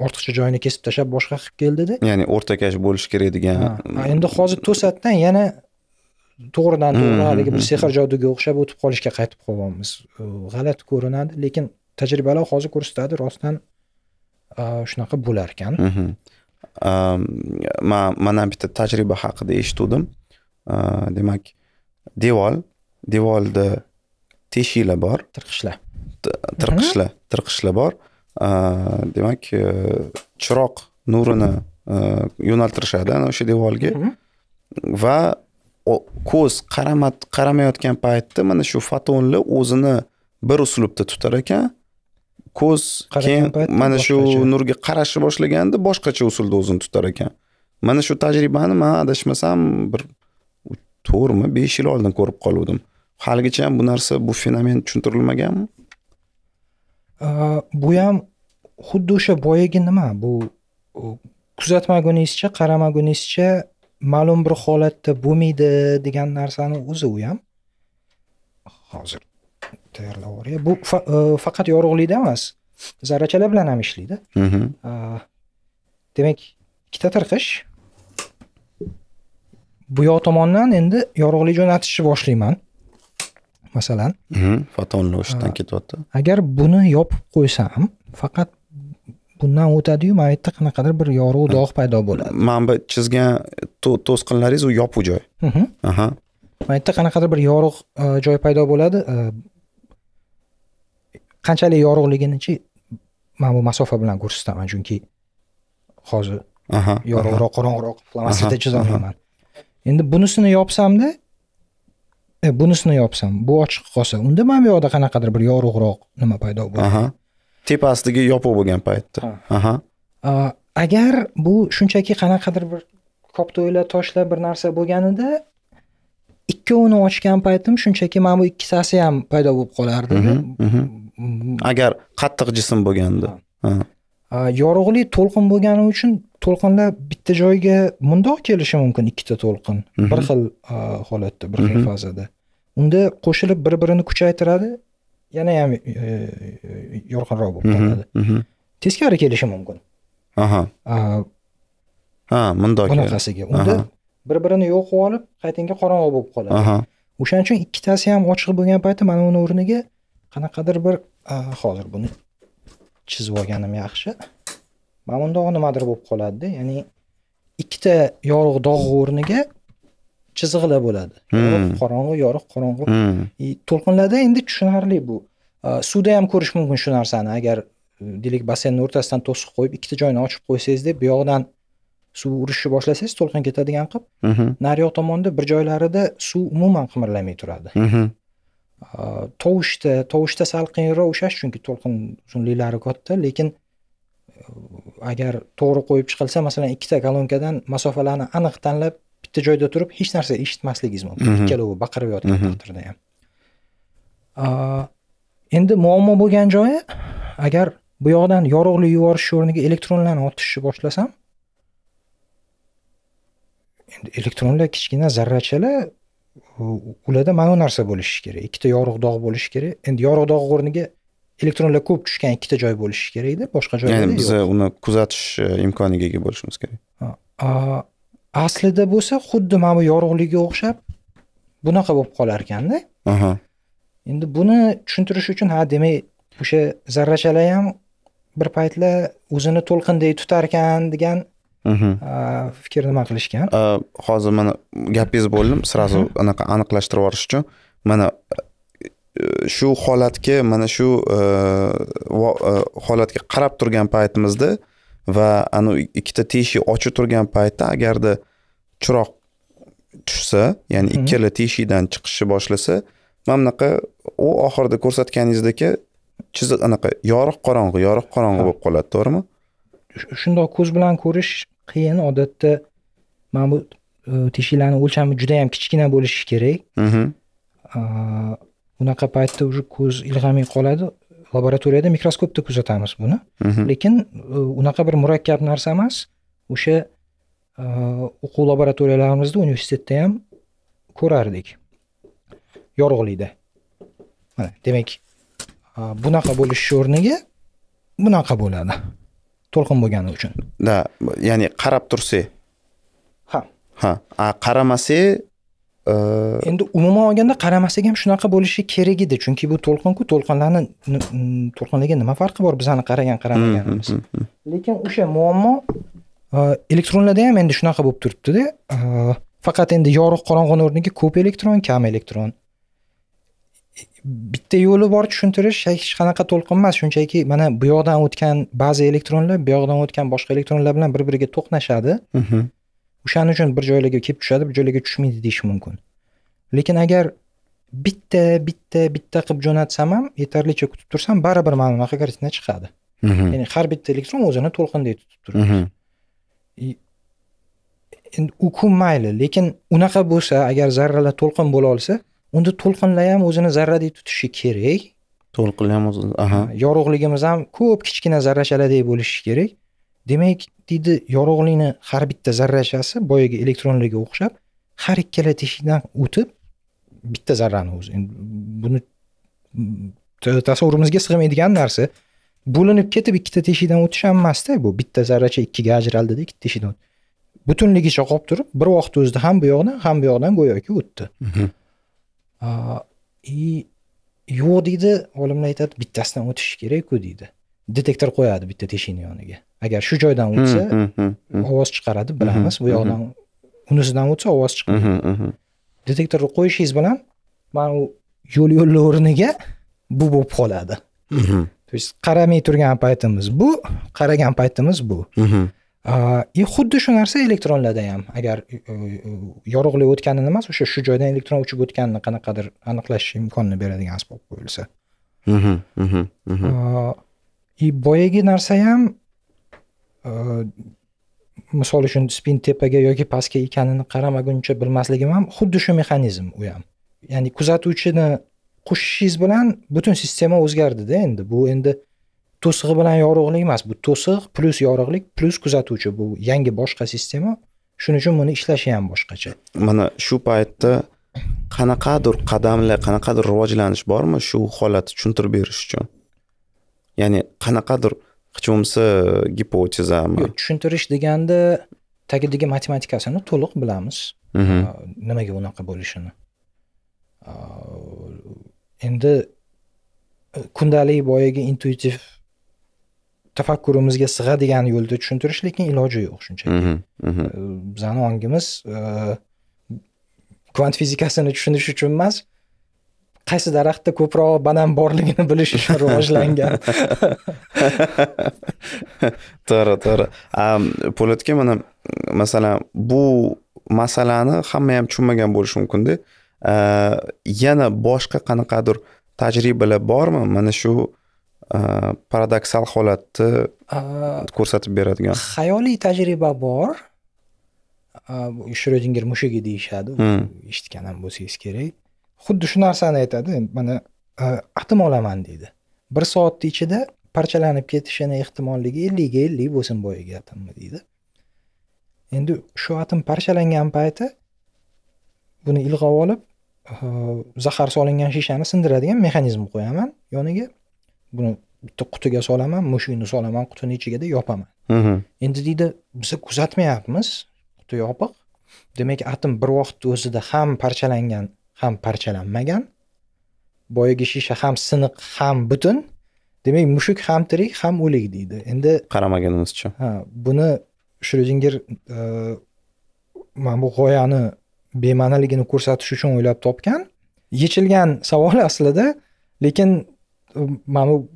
ortiqcha joyini kesib tashlab boshqa qilib keldida ya'ni o'rtakash bo'lishi kerak degan endi hozir to'satdan yana to'g'ridan to'g'ri hmm, haligi bir hmm, sehr hmm. joduga o'xshab o'tib qolishga qaytib qolyapmiz g'alati ko'rinadi lekin tajribalar hozir ko'rsatadi rostdan shunaqa bo'lar ekan man mandan bitta tajriba haqida eshituvdim demak devor devorni teshiklar bor tirqishlar tirqishlar mhm. tirqishlar bor demak e, chiroq nurini e, yo'naltirishadi ana o'sha devorga mhm. va ko'z qaramat qaramayotgan paytda mana shu fotonlar o'zini bir uslubda tutar ekan ko'z keyin mana shu nurga qarashni boshlaganda boshqacha usulda o'zini tutar ekan mana shu tajribani man adashmasam bir to'rtmi besh yil oldin ko'rib qoluvdim haligacha ham bu narsa bu fenomen tushuntirilmaganmi bu ham xuddi o'sha boyagi nima bu kuzatmagunizcha qaramagunizcha ma'lum bir holatda bo'lmaydi degan narsani o'zi u ham hozir tayyorlab yuboray bu e, faqat yorug'likda emas zarrachalar bilan ham ishlaydi demak ikkita tirqish bu yoq tomondan endi yorug'lik jo'natishni boshlayman masalan mhm, fotonni o'shdan ketyapti agar buni yopib qo'ysam faqat bundan o'tadiyu yerda qanaqadir bir yorug' dog' paydo bo'ladi mana bu chizgan to'sqinlaringiz u yopiq joy mhm. aha mana yerda qanaqadir bir yorug' e, joy paydo bo'ladi e, qanchalik yorug'liginichi mana bu masofa bilan ko'rsataman chunki hozir yorug'roq qorong'iroq flomastda chizolmayman endi bunisini yopsamda e, bunisini yopsam bu ochiq qolsa unda mana bu yoqda qanaqadir bir yorug'roq nima paydo bo'ladi tepasidagi yopiq bo'lgan paytda aha agar bu shunchaki qanaqadir bir koptoylar toshlar bir narsa bo'lganida ikkovini ochgan paytim shunchaki mana bu ikkitasi ham paydo bo'lib qolardi agar qattiq jism bo'lganda Э, yorug'lik to'lqin bo'lgani uchun to'lqinlar bitta joyga mundoq kelishi mumkin ikkita to'lqin mhm. bir xil e, holatda bir xil mhm. fazada unda qo'shilib bir birini kuchaytiradi yana ham e, yorqinroq bo'lib mhm. qoladi teskari kelishi mumkin aha e, ha mundoq bunaqasiga unda bir birini yo'qib olib qaytinga qorong'i bo'lib qoladi o'shaning uchun ikkitasi ham ochiq bo'lgan paytda mana uni o'rniga qanaqadir bir hozir buni chizib olganim yaxshi mana bundoq nimadir bo'lib qoladida ya'ni ikkita yorug' dog' o'rniga chiziqlar bo'ladi hmm. yorug' qorong'i yorug' qorong'i hmm. e, to'lqinlarda endi tushunarli bu e, suvda ham ko'rish mumkin shu narsani agar e, deylik basseynni o'rtasidan to'siq qo'yib ikkita joyni ochib qo'ysangizda bu yoqdan suv urishni boshlasangiz to'lqin ketadigan qilib mhmm. nariyoq tomonda bir joylarida suv umuman qimirlamay turadi mhmm. tovushda tovushda sal qiyinroq ushlash chunki to'lqin uzunliklari katta lekin e, agar to'g'ri qo'yib chiqilsa masalan ikkita kolonkadan masofalarni aniq tanlab bitta joyda turib hech narsa eshitmasligingiz mumkin mhm. ikkalovi baqirib yotgan mhm. taqdirda ham endi muammo bo'lgan joyi agar bu yoqdan yorug'lik yuborish o'rniga elektronlarni otishni boshlasam endi elektronlar kichkina zarrachalar ularda mana bu narsa bo'lishi kerak ikkita yorug' dog' bo'lishi kerak endi yorug' dog' o'rniga elektronlar ko'p tushgan ikkita joy bo'lishi kerakda boshqa joy ya'ni biz uni kuzatish e, imkoniga ega bo'lishimiz kerak aslida bo'lsa xuddi mana bu yorug'likka o'xshab bunaqa bo'lib qolar ekanda endi buni tushuntirish uchun ha demak o'sha zarrachalar ham bir paytlar o'zini to'lqinday tutar ekan degan fikr nima qilishgan hozir mana gapingiz bo'ldim сразу anaqa aniqlashtirib yuborish uchun mana shu holatga mana shu holatga qarab turgan paytimizda va anu ikkita teshik ochiq turgan paytda agarda chiroq tushsa ya'ni ikkala teshikdan chiqishni boshlasa mana bunaqa u oxirida ko'rsatganingizdek chiziq anaqa yorug' qorong'i yorug' qorong'i bo'lib qoladi to'g'rimi shundoq ko'z bilan ko'rish qiyin odatda mana bu e, teshiklarni o'lchami juda yam kichkina bo'lishi kerak mhm. unaqa paytda уже ko'z ilg'amay qoladi laboratoriyada mikroskopda kuzatamiz buni mhm. lekin e, unaqa bir murakkab narsa emas o'sha e, o'quv laboratoriyalarimizda universitetda ham ko'rardik yorug'likda mana demak bunaqa bo'lishi o'rniga bunaqa bo'ladi to'lqin bo'lgani uchun да ya'ni qarab tursa ha ha qaramasa e, endi umuman olganda qaramasak ham shunaqa bo'lishi kerak edi chunki bu to'lqinku to'lqinlarni to'lqinlarga nima farqi bor bizani qaragan qaramaganimiz mm, mm, mm, lekin o'sha muammo e, elektronlarda ham endi shunaqa bo'lib turibdida e, faqat endi yorug' qorong'uni o'rniga ko'p elektron kam elektron bitta yo'li bor tushuntirish hech qanaqa to'lqin emas shunchaki mana bu yoqdan o'tgan ba'zi elektronlar bu yoqdan o'tgan boshqa elektronlar bilan bir biriga to'qnashadi mhm. o'shaning uchun bir joylarga kelib tushadi bir joylarga tushmaydi deyish mumkin lekin agar bitta bitta bitta qilib jo'natsam ham yetarlicha kutib tursam baribir mana bunaqa kartina chiqadi mhm. ya'ni har bitta elektron o'zini to'lqindek tutib turadi mhm. endi u kun mayli lekin unaqa bo'lsa agar zarralar to'lqin bo'la olsa unda to'lqinlar ham o'zini zarradek tutishi kerak to'lqinlar ham aha yorug'ligimiz ham ko'p kichkina zarrachalardek bo'lishi kerak demak deydi yorug'likni har bitta zarrachasi boyagi elektronlarga o'xshab har ikkala teshikdan o'tib bitta zarrani o'zi endi buni tasavvurimizga sig'maydigan narsa bo'linib ketib ikkita teshikdan o'tish ham emasda bu bitta zarracha ikkiga ajraldida ikkita teshikdan butunligicha qolib turib bir vaqtni o'zida ham bu yoqdan ham bu yoqdan go'yoki o'tdi mhm. и yo'q deydi olimlar aytadi bittasidan o'tishi kerakku deydi detektor qo'yadi bitta teshikni yoniga agar shu joydan hmm, o'tsa hmm, hmm, ovoz chiqaradi bilamiz bu yoqdan unisidan o'tsa ovoz chiqadi detektorni qo'yishingiz bilan mana u yo'l yo'lni o'rniga bu bo'lib qoladi то есть qaramay turgan paytimiz bu qaragan paytimiz bu и xuddi shu narsa elektronlarda ham agar e, e, yorug'lik o'tganini emas o'sha shu joydan elektron uchib o'tganini qanaqadir aniqlash imkonini beradigan asbob qo'yilsa mhm, mhm, mhm. и boyagi narsa ham e, misol uchun spin tepaga yoki pastga ekanini qaramaguncha bilmasligim ham xuddi shu mexanizm u ham ya'ni kuzatuvchini qo'shishingiz bilan butun sistema o'zgardida endi bu endi to'sig'i bilan yorug'lik emas bu to'siq plyus yorug'lik plyus kuzatuvchi bu yangi boshqa sistema shuning uchun buni ishlashi ham boshqacha mana shu paytda qanaqadir qadamlar qanaqadir rivojlanish bormi shu holatni tushuntirib berish uchun ya'ni qanaqadir hech bo'lmasa gipotezami yo'q tushuntirish deganda tagidagi matematikasini to'liq bilamiz mhm. nimaga unaqa bo'lishini endi kundalik boyagi intuitiv tafakkurimizga sig'adigan yo'lda tushuntirish lekin iloji yo'q shunchaki mhm, mhm. bizani ongimiz kvant fizikasini tushunish uchun emas qaysi daraxtda ko'proq banan borligini bilish uchun rivojlangan to'g'ri to'g'ri po'lat aka mana masalan bu masalani hamma ham tushunmagan bo'lishi mumkinda yana boshqa qanaqadir tajribalar bormi mana shu paradoksal э, holatni ko'rsatib beradigan xayoliy tajriba bor shrodinger mushugi deyishadi eshitgan ham bo'lsangiz kerak xuddi shu narsani aytadi mana atom olaman deydi bir soatni ichida parchalanib ketishini ehtimolligi ellikga ellik bo'lsin boyagi atomni deydi endi shu atom parchalangan payti buni ilg'ab olib zahar solingan shishani sindiradigan mexanizm qo'yaman yoniga buni bitta qutiga solaman mushukni solaman qutini ichigada yopaman endi deydi biza kuzatmayapmiz quti yopiq demak atom bir vaqtni o'zida ham parchalangan ham parchalanmagan boyagi shisha ham siniq ham butun demak mushuk ham tirik ham o'lik deydi endi qaramaganimizcha ha buni shryudinger e, mana bu g'oyani bema'niligini ko'rsatish uchun o'ylab topgan yechilgan savol aslida lekin mana bu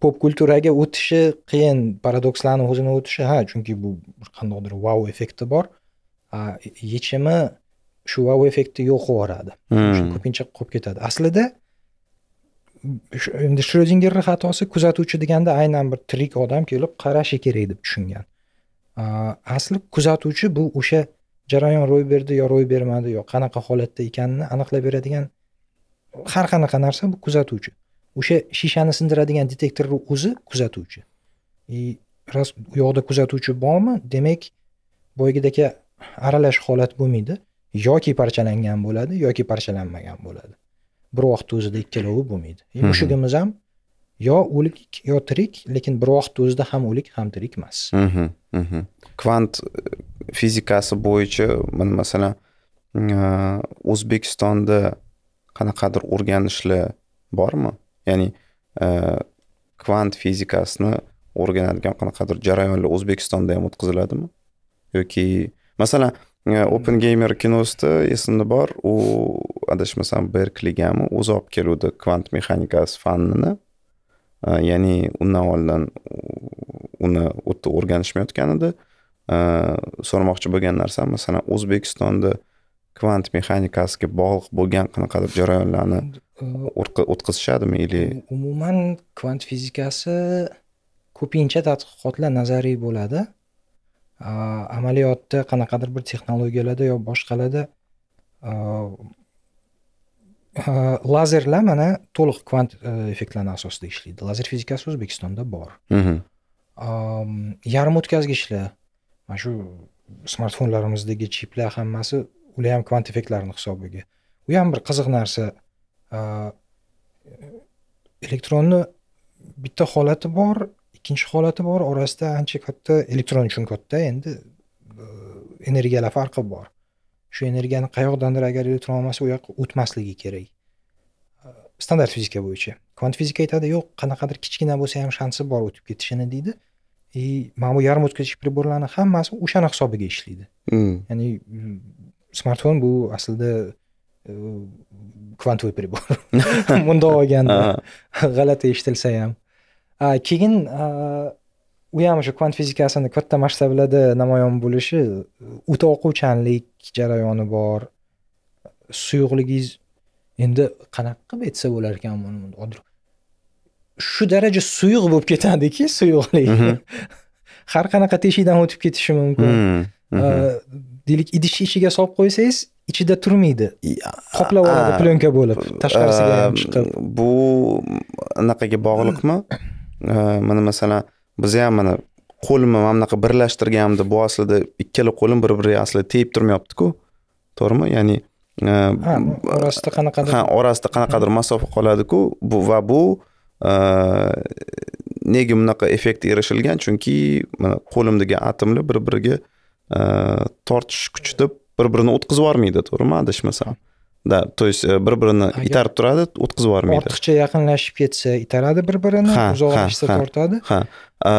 pop kulturaga o'tishi qiyin paradokslarni o'zini o'tishi ha chunki bu bir qandaydir vau effekti bor yechimi shu vau effekti yo'q yuboradi hmm. ko'pincha qolib ketadi aslida endi shrodingerni xatosi kuzatuvchi deganda aynan bir tirik odam kelib qarashi kerak deb tushungan asli kuzatuvchi bu o'sha jarayon ro'y berdi yo ro'y bermadi yo qanaqa holatda ekanini aniqlab beradigan har qanaqa narsa bu kuzatuvchi o'sha shishani sindiradigan detektorni o'zi kuzatuvchi и раз u yoqda kuzatuvchi bormi demak boyagidagi aralash holat bo'lmaydi yoki parchalangan bo'ladi yoki parchalanmagan bo'ladi bir vaqtni o'zida ikkalovi bo'lmaydi и e, mushugimiz ham yo o'lik yo tirik lekin bir vaqtni o'zida ham o'lik ham tirik emas kvant e, fizikasi bo'yicha mana masalan e, o'zbekistonda qanaqadir o'rganishlar bormi ya'ni e, kvant fizikasini o'rganadigan qanaqadir jarayonlar o'zbekistonda ham o'tkaziladimi yoki masalan e, open hmm. gamer kinosida esimda bor u adashmasam berkligami o'zi olib keluvdi kvant mexanikasi fanini e, ya'ni undan oldin uni yerda o'rganishmayotgan edi so'ramoqchi bo'lgan narsam masalan o'zbekistonda kvant mexanikasiga bog'liq bo'lgan qanaqadir jarayonlarni o'tkazishadimi или umuman kvant fizikasi ko'pincha tadqiqotlar nazariy bo'ladi amaliyotda qanaqadir bir texnologiyalarda yo boshqalarda lazerlar mana to'liq kvant e, effektlarni asosida ishlaydi lazer fizikasi o'zbekistonda bor yarim o'tkazgichlar mana shu smartfonlarimizdagi chiplar hammasi ular ham kvant effektlarini hisobiga u ham bir qiziq narsa elektronni bitta holati bor ikkinchi holati bor orasida ancha katta elektron uchun katta endi energiyalar farqi bor shu energiyani qayoqdandir agar elektron olmasa u yoqqa o'tmasligi kerak standart fizika bo'yicha kvant fizika aytadi yo'q qanaqadir kichkina bo'lsa ham shansi bor o'tib ketishini deydi и mana bu yarim o'tkazgich приборlarni hammasi o'shani hisobiga ishlaydi ya'ni smartfon bu aslida kvantoviy pribor mundoq olganda g'alati eshitilsa ham keyin u ham o'sha kvant fizikasini katta masshtablarda namoyon bo'lishi o'ta o'quvchanlik jarayoni bor suyuqligingiz endi qanaqa qilib aytsa bo'lar ekan buni shu daraja suyuq bo'lib ketadiki suyuqlik mhm. har qanaqa teshikdan o'tib ketishi mumkin mm, mhm. deylik idish ichiga solib qo'ysangiz ichida turmaydi qoplab oladi plyonka bo'lib tashqarisiga ham chiqib bu anaqaga bog'liqmi mana masalan biza ham mana qo'limni mana bunaqa birlashtirganimda bu aslida ikkala qo'lim bir biriga aslida tegib turmayaptiku to'g'rimi ya'ni e, orasida qanaqadir ha orasida qanaqadir masofa qoladiku bu va bu e, nega bunaqa effekt erishilgan chunki mana qo'limdagi atomlar bir biriga e, tortish kuchi deb bir birini o'tkazib yubormaydi to'g'rimi adashmasam да то есть e, bir birini itarib turadi o'tkazib yubormaydi ortiqcha yaqinlashib ketsa itaradi bir birini uzoqlashsa tortadi ha e,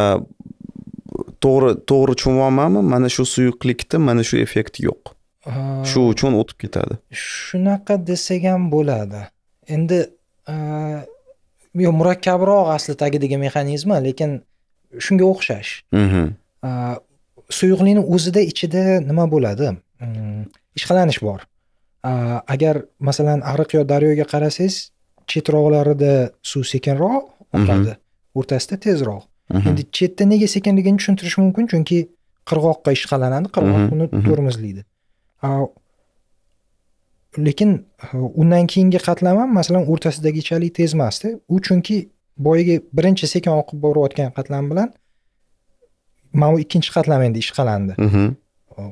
to'g'ri to'g'ri tushunyapmanmi mana shu suyuqlikda mana shu effekt yo'q shu uchun o'tib ketadi shunaqa desak ham bo'ladi endi e, yo murakkabroq asli tagidagi mexanizmi lekin shunga o'xshash mhmm. suyuqlikni o'zida ichida nima bo'ladi ishqalanish bor agar masalan ariq yo daryoga qarasangiz chetroqlarida suv sekinroq mhm. oqadi o'rtasida tezroq mhm. endi chetda nega sekinligini tushuntirish mumkin chunki qirg'oqqa ishqalanadi qirg'oq mhm. uni tormozlaydi lekin undan keyingi qatlami masalan o'rtasidagichalik tez emasda u chunki boyagi birinchi sekin oqib borayotgan qatlam bilan mana bu ikkinchi qatlam endi ishqalandi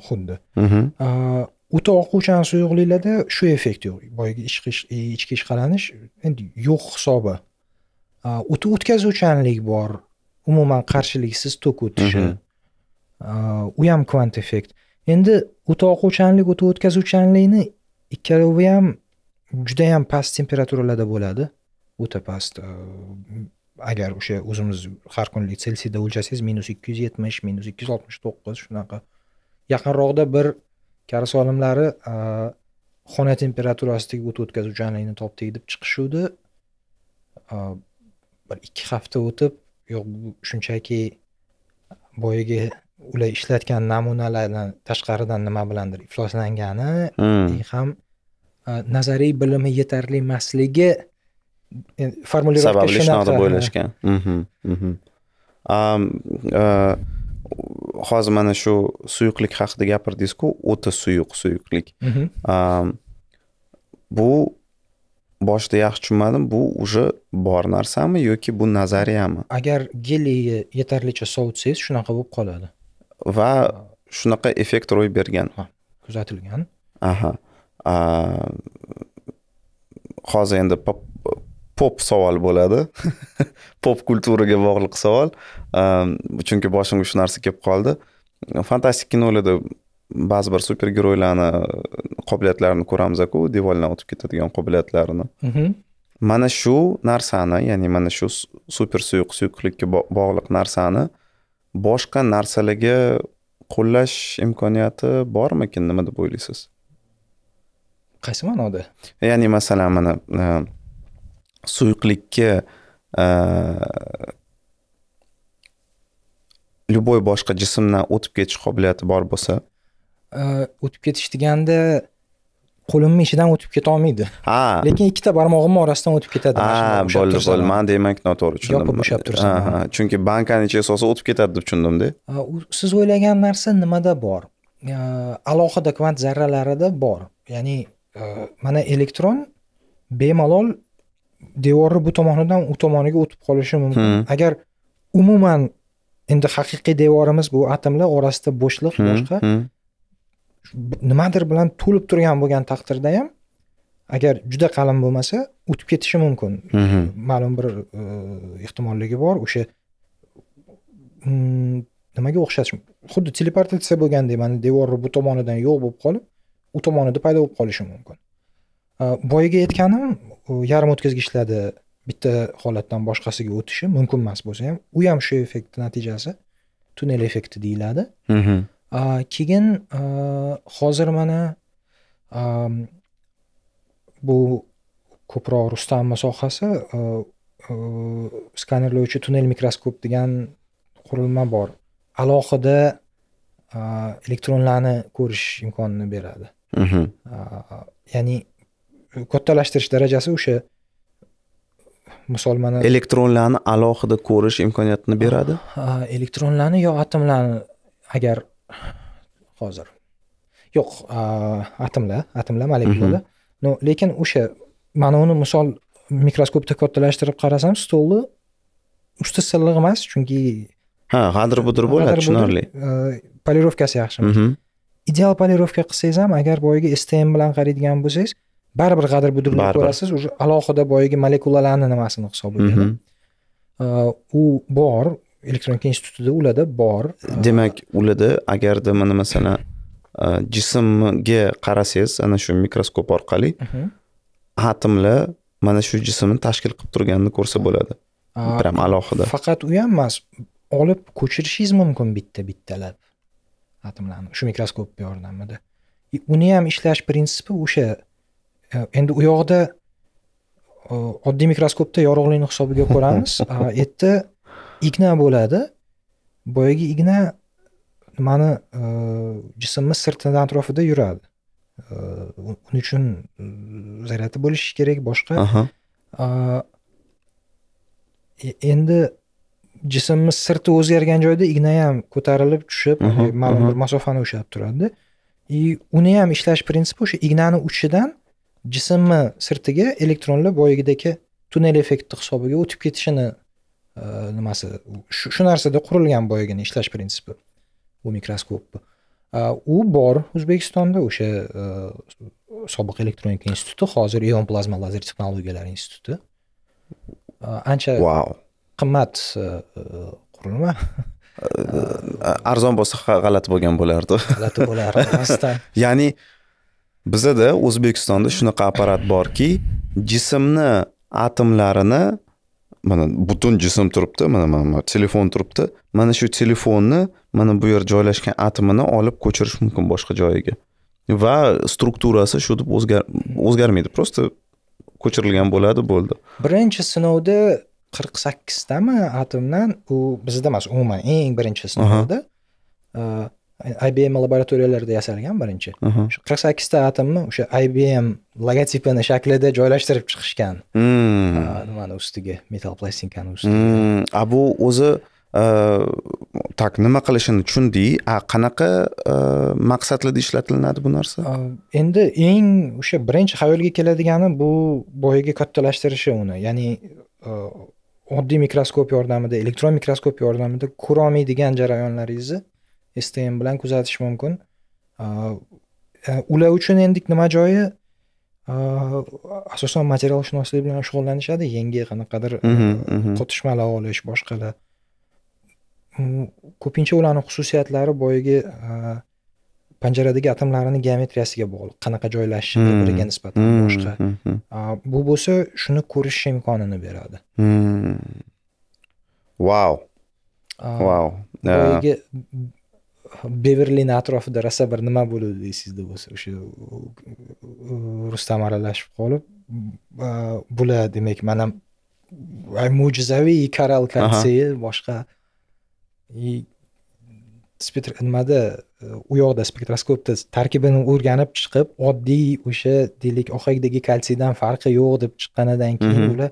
xuddi o'ta mhm. tovoqqa suyuqliklarda shu effekt yo'q boyagi ichki ishqalanish e, endi yo'q hisobi o'ta o'tkazuvchanlik bor umuman qarshiliksiz tok o'tishi mhm. u ham kvant effekt endi o'ta oquvchanlik o'ta o'tkazuvchanlikni ikkalovi ham judayam past temperaturalarda bo'ladi o'ta past agar o'sha o'zimiz har kunlik selsiyda o'lchasangiz minus ikki yuz yetmish minus ikki yuz oltmish to'qqiz shunaqa yaqinroqda bir karas olimlari xona temperatuрасидagi o't o'tkazuvchi anlikni topdik deb chiqishuvdi bir ikki hafta o'tib yo'q bu shunchaki boyagi ular ishlatgan namunalardan tashqaridan nima bilandir ifloslangani hmm. ham nazariy bilimi yetarli emasligi e, formulirovka sababli shunaqa deb o'ylashgan mhm, mhm. hozir mana shu suyuqlik haqida gapirdingizku o'ta suyuq suyuqlik mhm. bu boshida yaxshi tushunmadim bu уже bor narsami yoki bu nazariyami agar geliy yetarlicha sovutsangiz shunaqa bo'lib qoladi va shunaqa effekt ro'y bergan kuzatilgan aha hozir endi pop savol bo'ladi pop kulturaga bog'liq savol ehm, chunki boshimga shu narsa kelib qoldi fantastik kinolarda ba'zi bir super geroylarni e, qobiliyatlarini ko'ramizku devorlardan o'tib ketadigan qobiliyatlarini mhm. mana shu narsani ya'ni mana shu super suyuq suyuqlikka bog'liq narsani boshqa narsalarga qo'llash imkoniyati bormikin nima deb o'ylaysiz qaysi ma'noda ya'ni masalan mana e, suyuqlikka e, любой boshqa jismdan o'tib ketish qobiliyati bor bo'lsa e, o'tib ketish deganda qo'limni ichidan o'tib keta olmaydi ha lekin ikkita barmog'imni orasidan o'tib ketadi ha bo'ldi bo'ldi man demak noto'g'ri tushundim yopib ushlab tursin chunki bankani ichiga solsa o'tib ketadi deb tushundimda e, siz o'ylagan narsa nimada bor alohida kvant zarralarida bor ya'ni mana elektron bemalol devorni bu tomonidan u tomoniga o'tib qolishi mumkin hmm. agar umuman endi haqiqiy devorimiz bu atomlar orasida bo'shliq hmm, boshqa hmm. nimadir bilan to'lib turgan bo'lgan taqdirda ham agar juda qalin bo'lmasa o'tib ketishi mumkin ma'lum bir e, ehtimolligi bor o'sha mm, nimaga o'xshatish xuddi teleportatsiya bo'lgandek mana devorni bu tomonidan yo'q bo'lib qolib u tomonida paydo bo'lib qolishi mumkin e, boyagi aytganim u yarim o'tkazgichlarda bitta holatdan boshqasiga o'tishi mumkin emas bo'lsa ham u ham shu effektni natijasi tunnel effekti deyiladi mm-hmm. keyin hozir mana bu ko'proq rustamni sohasi skanerlovchi tunnel mikroskop degan qurilma bor alohida elektronlarni ko'rish imkonini beradi mm-hmm. ya'ni kattalashtirish darajasi o'sha mana elektronlarni alohida ko'rish imkoniyatini beradi elektronlarni yo atomlarni agar hozir yo'q atomlar atomlar molekulalar mhm. no lekin o'sha mana uni misol mikroskopda kattalashtirib qarasam stolni usti silliq emas chunki ha g'adir budir bo'ladi tushunarli polirovkasi yaxshi mhm. ideal polirovka qilsangiz ham agar boyagi stm bilan qaraydigan bo'lsangiz baribir g'adir budurlik ko'rasiz уже alohida boyagi molekulalarni nimasini hisoblagan э, u bor elektronika institutida ularda bor э, demak ularda agarda mana masalan э, jismga qarasangiz ana shu mikroskop orqali atomlar mana shu jismni tashkil qilib turganini ko'rsa bo'ladi прям alohida faqat u ham emas olib ko'chirishingiz mumkin bitta bittalab atomlarni shu mikroskop yordamida uni ham ishlash prinsipi o'sha endi u yoqda oddiy mikroskopda yorug'likni hisobiga ko'ramiz erta igna bo'ladi boyagi igna nimani e, jismni sirtini atrofida yuradi e, uning uchun e, zaryadi bo'lishi kerak boshqa endi jismni sirti o'zgargan joyda igna ham ko'tarilib tushib ma'lum bir masofani ushlab turadida и uni ham ishlash prinsipi o'sha ignani uchidan jismni sirtiga elektronlar boyagidagi tunnel effekti hisobiga o'tib ketishini e, nimasi shu narsada qurilgan boyagini ishlash prinsipi bu mikroskopni e, u bor o'zbekistonda o'sha e, sobiq elektronika instituti hozir ion plazma lazer texnologiyalari instituti ancha wow. qimmat qurilma arzon bo'lsa g'alati bo'lgan bo'lardi g'alati bo'lardi rostdan ya'ni bizada o'zbekistonda shunaqa apparat borki jismni atomlarini mana butun jism turibdi mana mana telefon turibdi mana shu telefonni mana bu yer joylashgan atomini olib ko'chirish mumkin boshqa joyiga va strukturasi shu deb o'zgar o'zgarmaydi просто ko'chirilgan bo'ladi bo'ldi birinchi sinovda qirq sakkiztami atomdan u bizda emas umuman eng birinchi sinovda ibm laboratoriyalarida yasalgan birinchi shu qirq sakkizta atomni o'sha ibm logotipini shaklida joylashtirib chiqishgan hmm. nimani ustiga metal plastinkani ustiga hmm. a bu o'zi так nima qilishini tushundik a qanaqa maqsadlarda ishlatilinadi bu narsa endi eng o'sha birinchi hayolga keladigani bu boyagi kattalashtirishi uni ya'ni oddiy mikroskop yordamida elektron mikroskop yordamida ko'rolmaydigan jarayonlaringizni stm bilan kuzatish mumkin ular uchun endi nima joyi asosan material bilan shug'ullanishadi yangi qanaqadir mhm, mhm. qotishmalar olish boshqalar mm, ko'pincha ularni xususiyatlari boyagi panjaradagi atomlarini geometriyasiga bog'liq qanaqa joylashishi mhm, bir biriga nisbatan boshqa bu bo'lsa shuni ko'rish imkonini beradi vau vau boyagi beverlini atrofida rosa bir nima bo'luvdi deysizda bo'lsa o'sha rustam aralashib qolib bular demak mana mo'jizaviy karal kolleyi boshqa spektr nimada u yoqda spektroskopda tarkibini o'rganib chiqib oddiy o'sha deylik ohakdagi kalsiydan farqi yo'q deb chiqqanidan keyin mhm. ular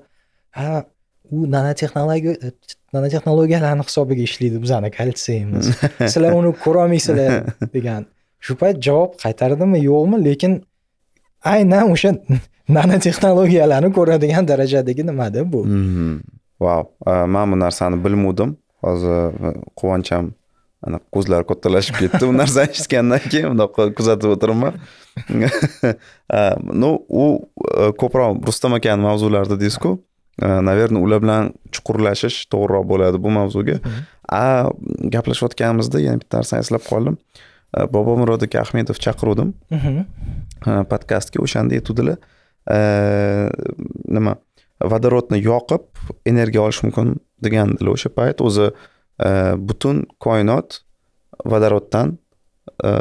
ha u nanotexnologiya nanotexnologiyalarni hisobiga ishlaydi bizani kolitseyimiz sizlar uni ko'rolmaysizlar degan shu payt javob qaytardimi yo'qmi lekin aynan o'sha nanotexnologiyalarni ko'radigan darajadagi nimada bu vau mhm. man bu narsani bilmadim hozir quvoncham ana ko'zlari kattalashib ketdi bu narsani eshitgandan keyin bunaqa kuzatib o'tiribman ну u e, ko'proq rustam akani mavzularida deysizku Э, наверное ular bilan chuqurlashish to'g'riroq bo'ladi bu mavzuga a gaplashayotganimizda yana bitta narsani eslab qoldim э, bobomurod aka ahmedov chaqiruvdim э, podkastga o'shanda aytuvdilar nima vodorodni yoqib energiya olish mumkin degandilar o'sha payt o'zi butun koinot vodoroddan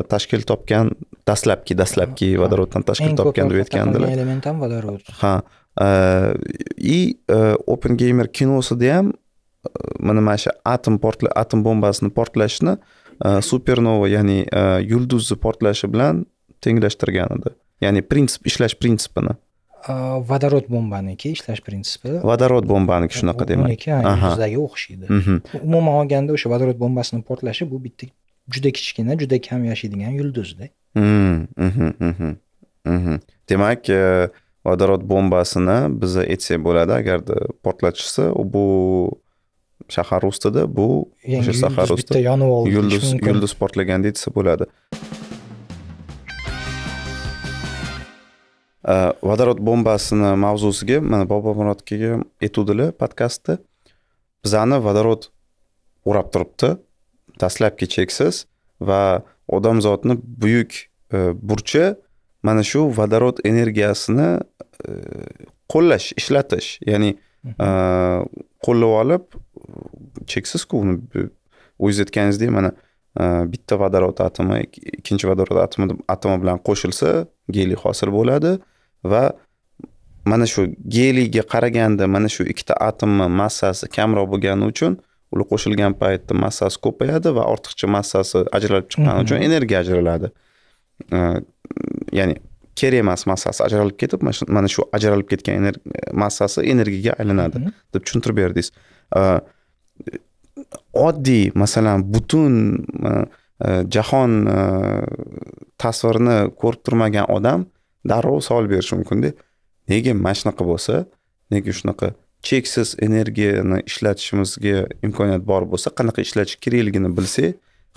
tashkil topgan dastlabki dastlabki vodoroddan tashkil topgan deb aytgandilar element ham vodorod ha Э, и opengamer kinosida ham mana mana shu atom portla atom bombasini portlashini supernova ya'ni yulduzni portlashi bilan tenglashtirgan edi ya'ni prinsip ishlash prinsipini vodorod bombaniki ishlash prinsipi vodorod bombaniki shunaqa demak uniki yulduzdagi o'xshaydi umuman olganda o'sha vodorod bombasini portlashi bu bitta juda kichkina juda kam yashaydigan yulduzda demak vodorod bombasini biza aytsak bo'ladi agarda portlatishsa bu shahar ustida bu o'sha shahar usti yonib oldi yulduz yulduz portlaganda desa bo'ladi vodorod bombasini mavzusiga mana bobomurod aka aytuvdilar podkastda bizani vodorod o'rab turibdi dastlabki cheksiz va odamzodni buyuk e, burchi mana shu vodorod energiyasini e, qo'llash ishlatish ya'ni e, qo'llab olib cheksizku uni o'ziz aytganingizdek mana e, bitta vodorod atomi ikkinchi vodorod atomi atomi bilan qo'shilsa geliy hosil bo'ladi va mana shu geliyga qaraganda mana shu ikkita atomni massasi kamroq bo'lgani uchun ular qo'shilgan paytda massasi ko'payadi va ortiqcha massasi ajralib chiqqani mhmm. uchun energiya ajraladi ya'ni kerak emas massasi ajralib ketib mana shu ajralib ketgan massasi energiyaga aylanadi mhm. deb tushuntirib berdingiz oddiy masalan butun e, jahon e, tasvirini ko'rib turmagan odam darrov savol berishi mumkinda nega mana shunaqa bo'lsa nega shunaqa cheksiz energiyani ishlatishimizga imkoniyat bor bo'lsa qanaqa ishlatish kerakligini bilsak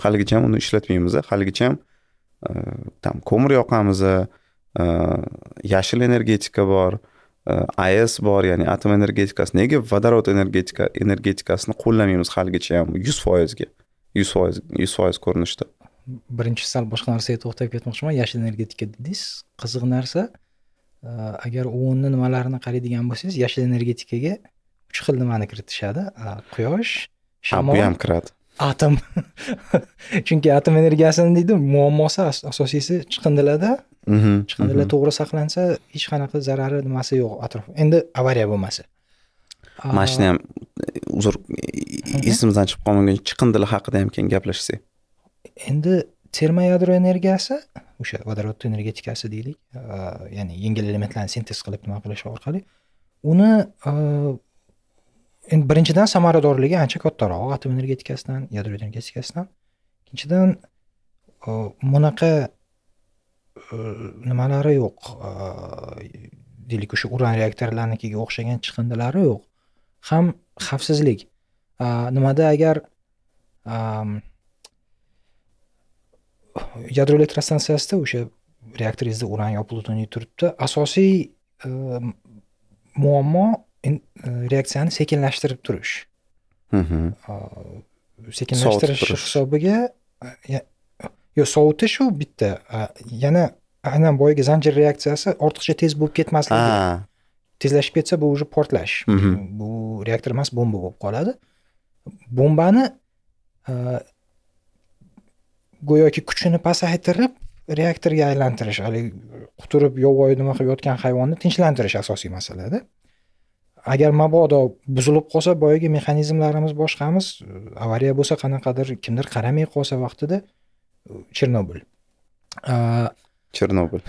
haligacha uni ishlatmaymiz haligacha Э, там ko'mir yoqamiz э, yashil energetika bor э, as bor ya'ni atom energetikasi nega vodorod energetika energetikasini qo'llamaymiz haligacha ham yuz foizga yuz foiz yuz foiz ko'rinishda birinchi sal boshqa narsaga to'xtalib ketmoqchiman yashil energetika dedingiz qiziq narsa e, agar o'nni nimalarini qaraydigan bo'lsangiz yashil energetikaga uch xil nimani kiritishadi quyosh shamol bu ham kiradi atom chunki atom energiyasini deydi muammosi asosiysi chiqindilarda mhm, chiqindilar mhm. to'g'ri saqlansa hech qanaqa zarari nimasi yo'q atrof endi avariya bo'lmasa mana shuni ham uzr esimizdan chiqib qolmagan chiqindilar haqida ham keyin gaplashsak endi termo yadro energiyasi o'sha vodorod energetikasi deylik ya'ni yengil elementlarni sintez qilib nima qilish orqali uni endi birinchidan samaradorligi ancha kattaroq atom energetikasidan yadro energetikasidan ikkinchidan bunaqa nimalari yo'q deylik o'sha uran reaktorlarnikiga o'xshagan chiqindilari yo'q ham xavfsizlik nimada agar yadro elektrostansiyasida o'sha reaktoringizda uran yo plutoniy turibdi asosiy e, muammo E, reaksiyani sekinlashtirib turish sekinlashtirish hisobiga e, yo sovutish u bitta yana aynan boyagi zanjir reaksiyasi ortiqcha tez bo'lib ketmasligi tezlashib ketsa bu уже portlash bu reaktor emas bomba bo'lib qoladi bombani e, go'yoki kuchini pasaytirib reaktorga aylantirish haligi quturib yovvoyi nima qilib yotgan hayvonni tinchlantirish asosiy masalada agar mabodo buzilib qolsa boyagi mexanizmlarimiz boshqamiz avariya bo'lsa qanaqadir kimdir qaramay qolsa vaqtida chernobil chernobil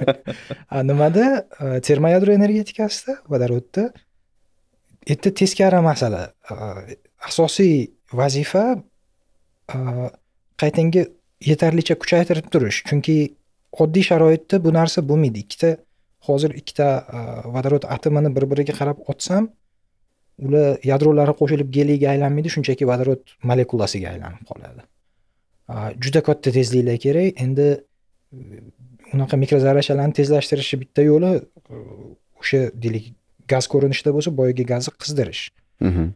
nimada termo yadro energetikasida vodorodda yerda teskari masala asosiy vazifa qaytanga yetarlicha kuchaytirib turish chunki oddiy sharoitda bu narsa bo'lmaydi ikkita hozir ikkita e, vodorod atomini bir biriga qarab otsam ular yadrolari qo'shilib geliyga aylanmaydi shunchaki vodorod molekulasiga aylanib qoladi juda katta tezliklar kerak endi e, unaqa mikrozarrachalarni tezlashtirishni bitta yo'li e, o'sha deylik gaz ko'rinishida bo'lsa boyagi gazni qizdirish mhm.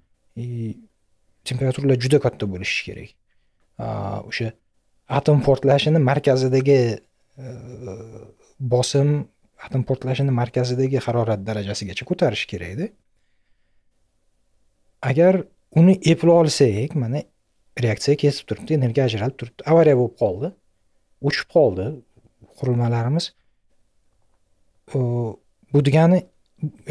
temperaturalar juda katta bo'lishi kerak o'sha atom portlashini markazidagi bosim atom portlashini markazidagi harorat darajasigacha ko'tarish kerakda agar uni eplay olsak mana reaksiya kesib turibdi energiya ajralib turibdi avariya bo'lib qoldi o'chib qoldi qurilmalarimiz bu degani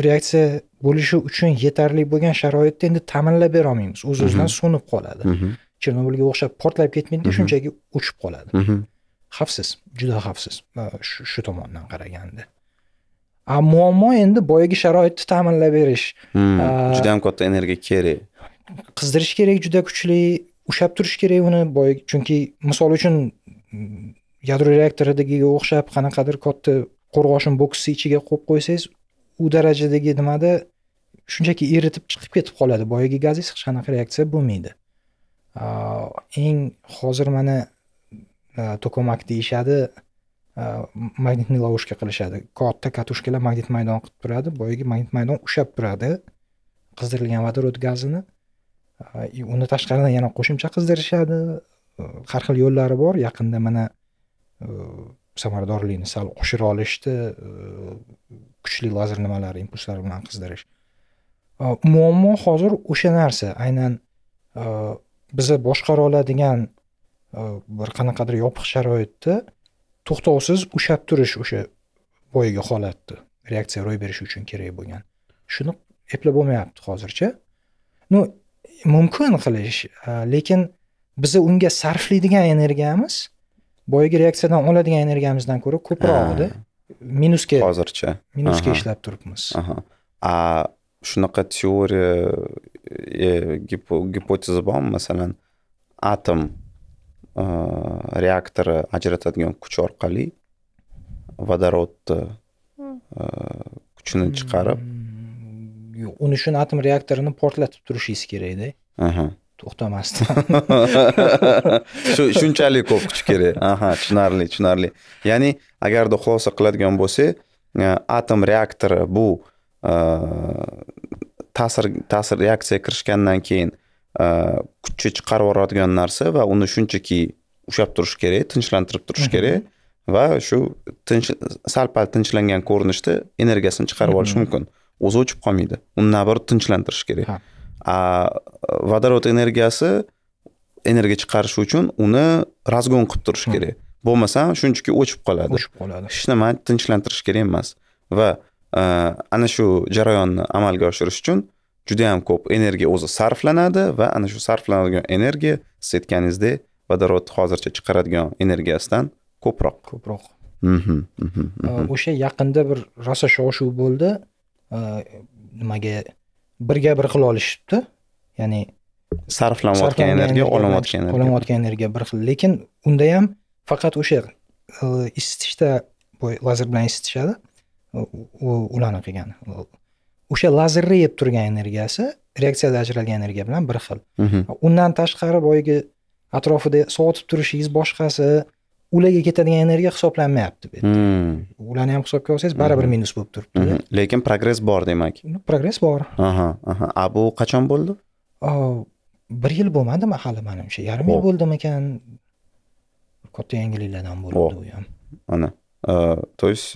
reaksiya bo'lishi uchun yetarli bo'lgan sharoitni endi ta'minlab berolmaymiz o'z mhm. o'zidan so'nib qoladi mhm. chernobilga o'xshab portlab ketmaydi mhm. shunchaki o'chib qoladi xavfsiz juda xavfsiz shu tomondan qaraganda a muammo endi boyagi sharoitni ta'minlab berish hmm, juda ham katta energiya kerak qizdirish kerak juda kuchli ushlab turish kerak uni boy chunki misol uchun mm, yadro reaktoridagiga o'xshab qanaqadir katta qo'rg'oshin boksni ichiga qo'yib qo'ysangiz u darajadagi nimada shunchaki eritib chiqib ketib qoladi boyagi gazingiz hech qanaqa reaksiya bo'lmaydi eng hozir mana tokamak deyishadi magnitni ловушка qilishadi katta katushkalar magnit maydon qilib turadi boyagi magnit maydon ushlab turadi qizdirilgan vodorod gazini uni tashqaridan yana qo'shimcha qizdirishadi har xil yo'llari bor yaqinda mana samaradorlikni sal oshira olishdi kuchli lazer nimalari impulslar bilan qizdirish muammo hozir o'sha narsa aynan biza boshqara oladigan bir qanaqadir yopiq sharoitda to'xtovsiz ushlab turish o'sha boyagi holatni reaksiya ro'y berishi uchun kerak bo'lgan shuni eplab bo'lmayapti hozircha ну mumkin qilish lekin bizni unga sarflaydigan energiyamiz boyagi reaksiyadan oladigan energiyamizdan ko'ra ko'proqda minusga hozircha minusga ishlab turibmiz a shunaqa teoriya e, gipoteza bormi masalan atom reaktori ajratadigan kuch orqali vodorodni kuchini chiqarib uni shuni atom reaktorini portlatib turishingiz kerakda to'xtamasdan shu shunchalik ko'p kuch kerak aha tushunarli tushunarli ya'ni agarda xulosa qiladigan bo'lsak atom reaktori bu ta'sir ta'sir reaksiyaga kirishgandan keyin kuchi chiqarib yuboradigan narsa va uni shunchaki ushlab turish kerak tinchlantirib turish kerak va shu tinch sal pal tinchlangan ko'rinishda energiyasini chiqarib olish mumkin o'zi o'chib qolmaydi uni naоборот tinchlantirish kerak vodorod energiyasi energiya chiqarish uchun uni razgon qilib turish kerak bo'lmasa shunchaki o'chib qoladi o'chib qoladi hech nimani tinchlantirish kerak emas va ana shu jarayonni amalga oshirish uchun juda yam ko'p energiya o'zi sarflanadi va ana shu sarflanadigan energiya siz aytganingizdek vodorodni hozircha chiqaradigan energiyasidan ko'proq ko'proq mhm, mhm, mhm. o'sha yaqinda bir rosa shov shuv bo'ldi nimaga birga bir qila olishibdi ya'ni sarflanayotgan energiya olinayotgan energiya olinayotgan energiya bir xil lekin unda ham faqat o'sha isitishda lazer bilan isitishadi ularni qilgani o'sha lazerni yeb turgan energiyasi reaksiyada ajralgan energiya bilan bir xil mhm. undan tashqari boyagi atrofida sovutib turishingiz boshqasi ularga ketadigan energiya hisoblanmayapti bu yerda hmm. ularni ham hisobga olsangiz baribir mhm. minus bo'lib turibdi mhm. lekin progress bor demak progress bor aha aha a bu qachon bo'ldi bir yil bo'lmadimi hali manimcha yarim yil bo'ldimikan katta yangiliklardan bo'ldi bu ham ana то есть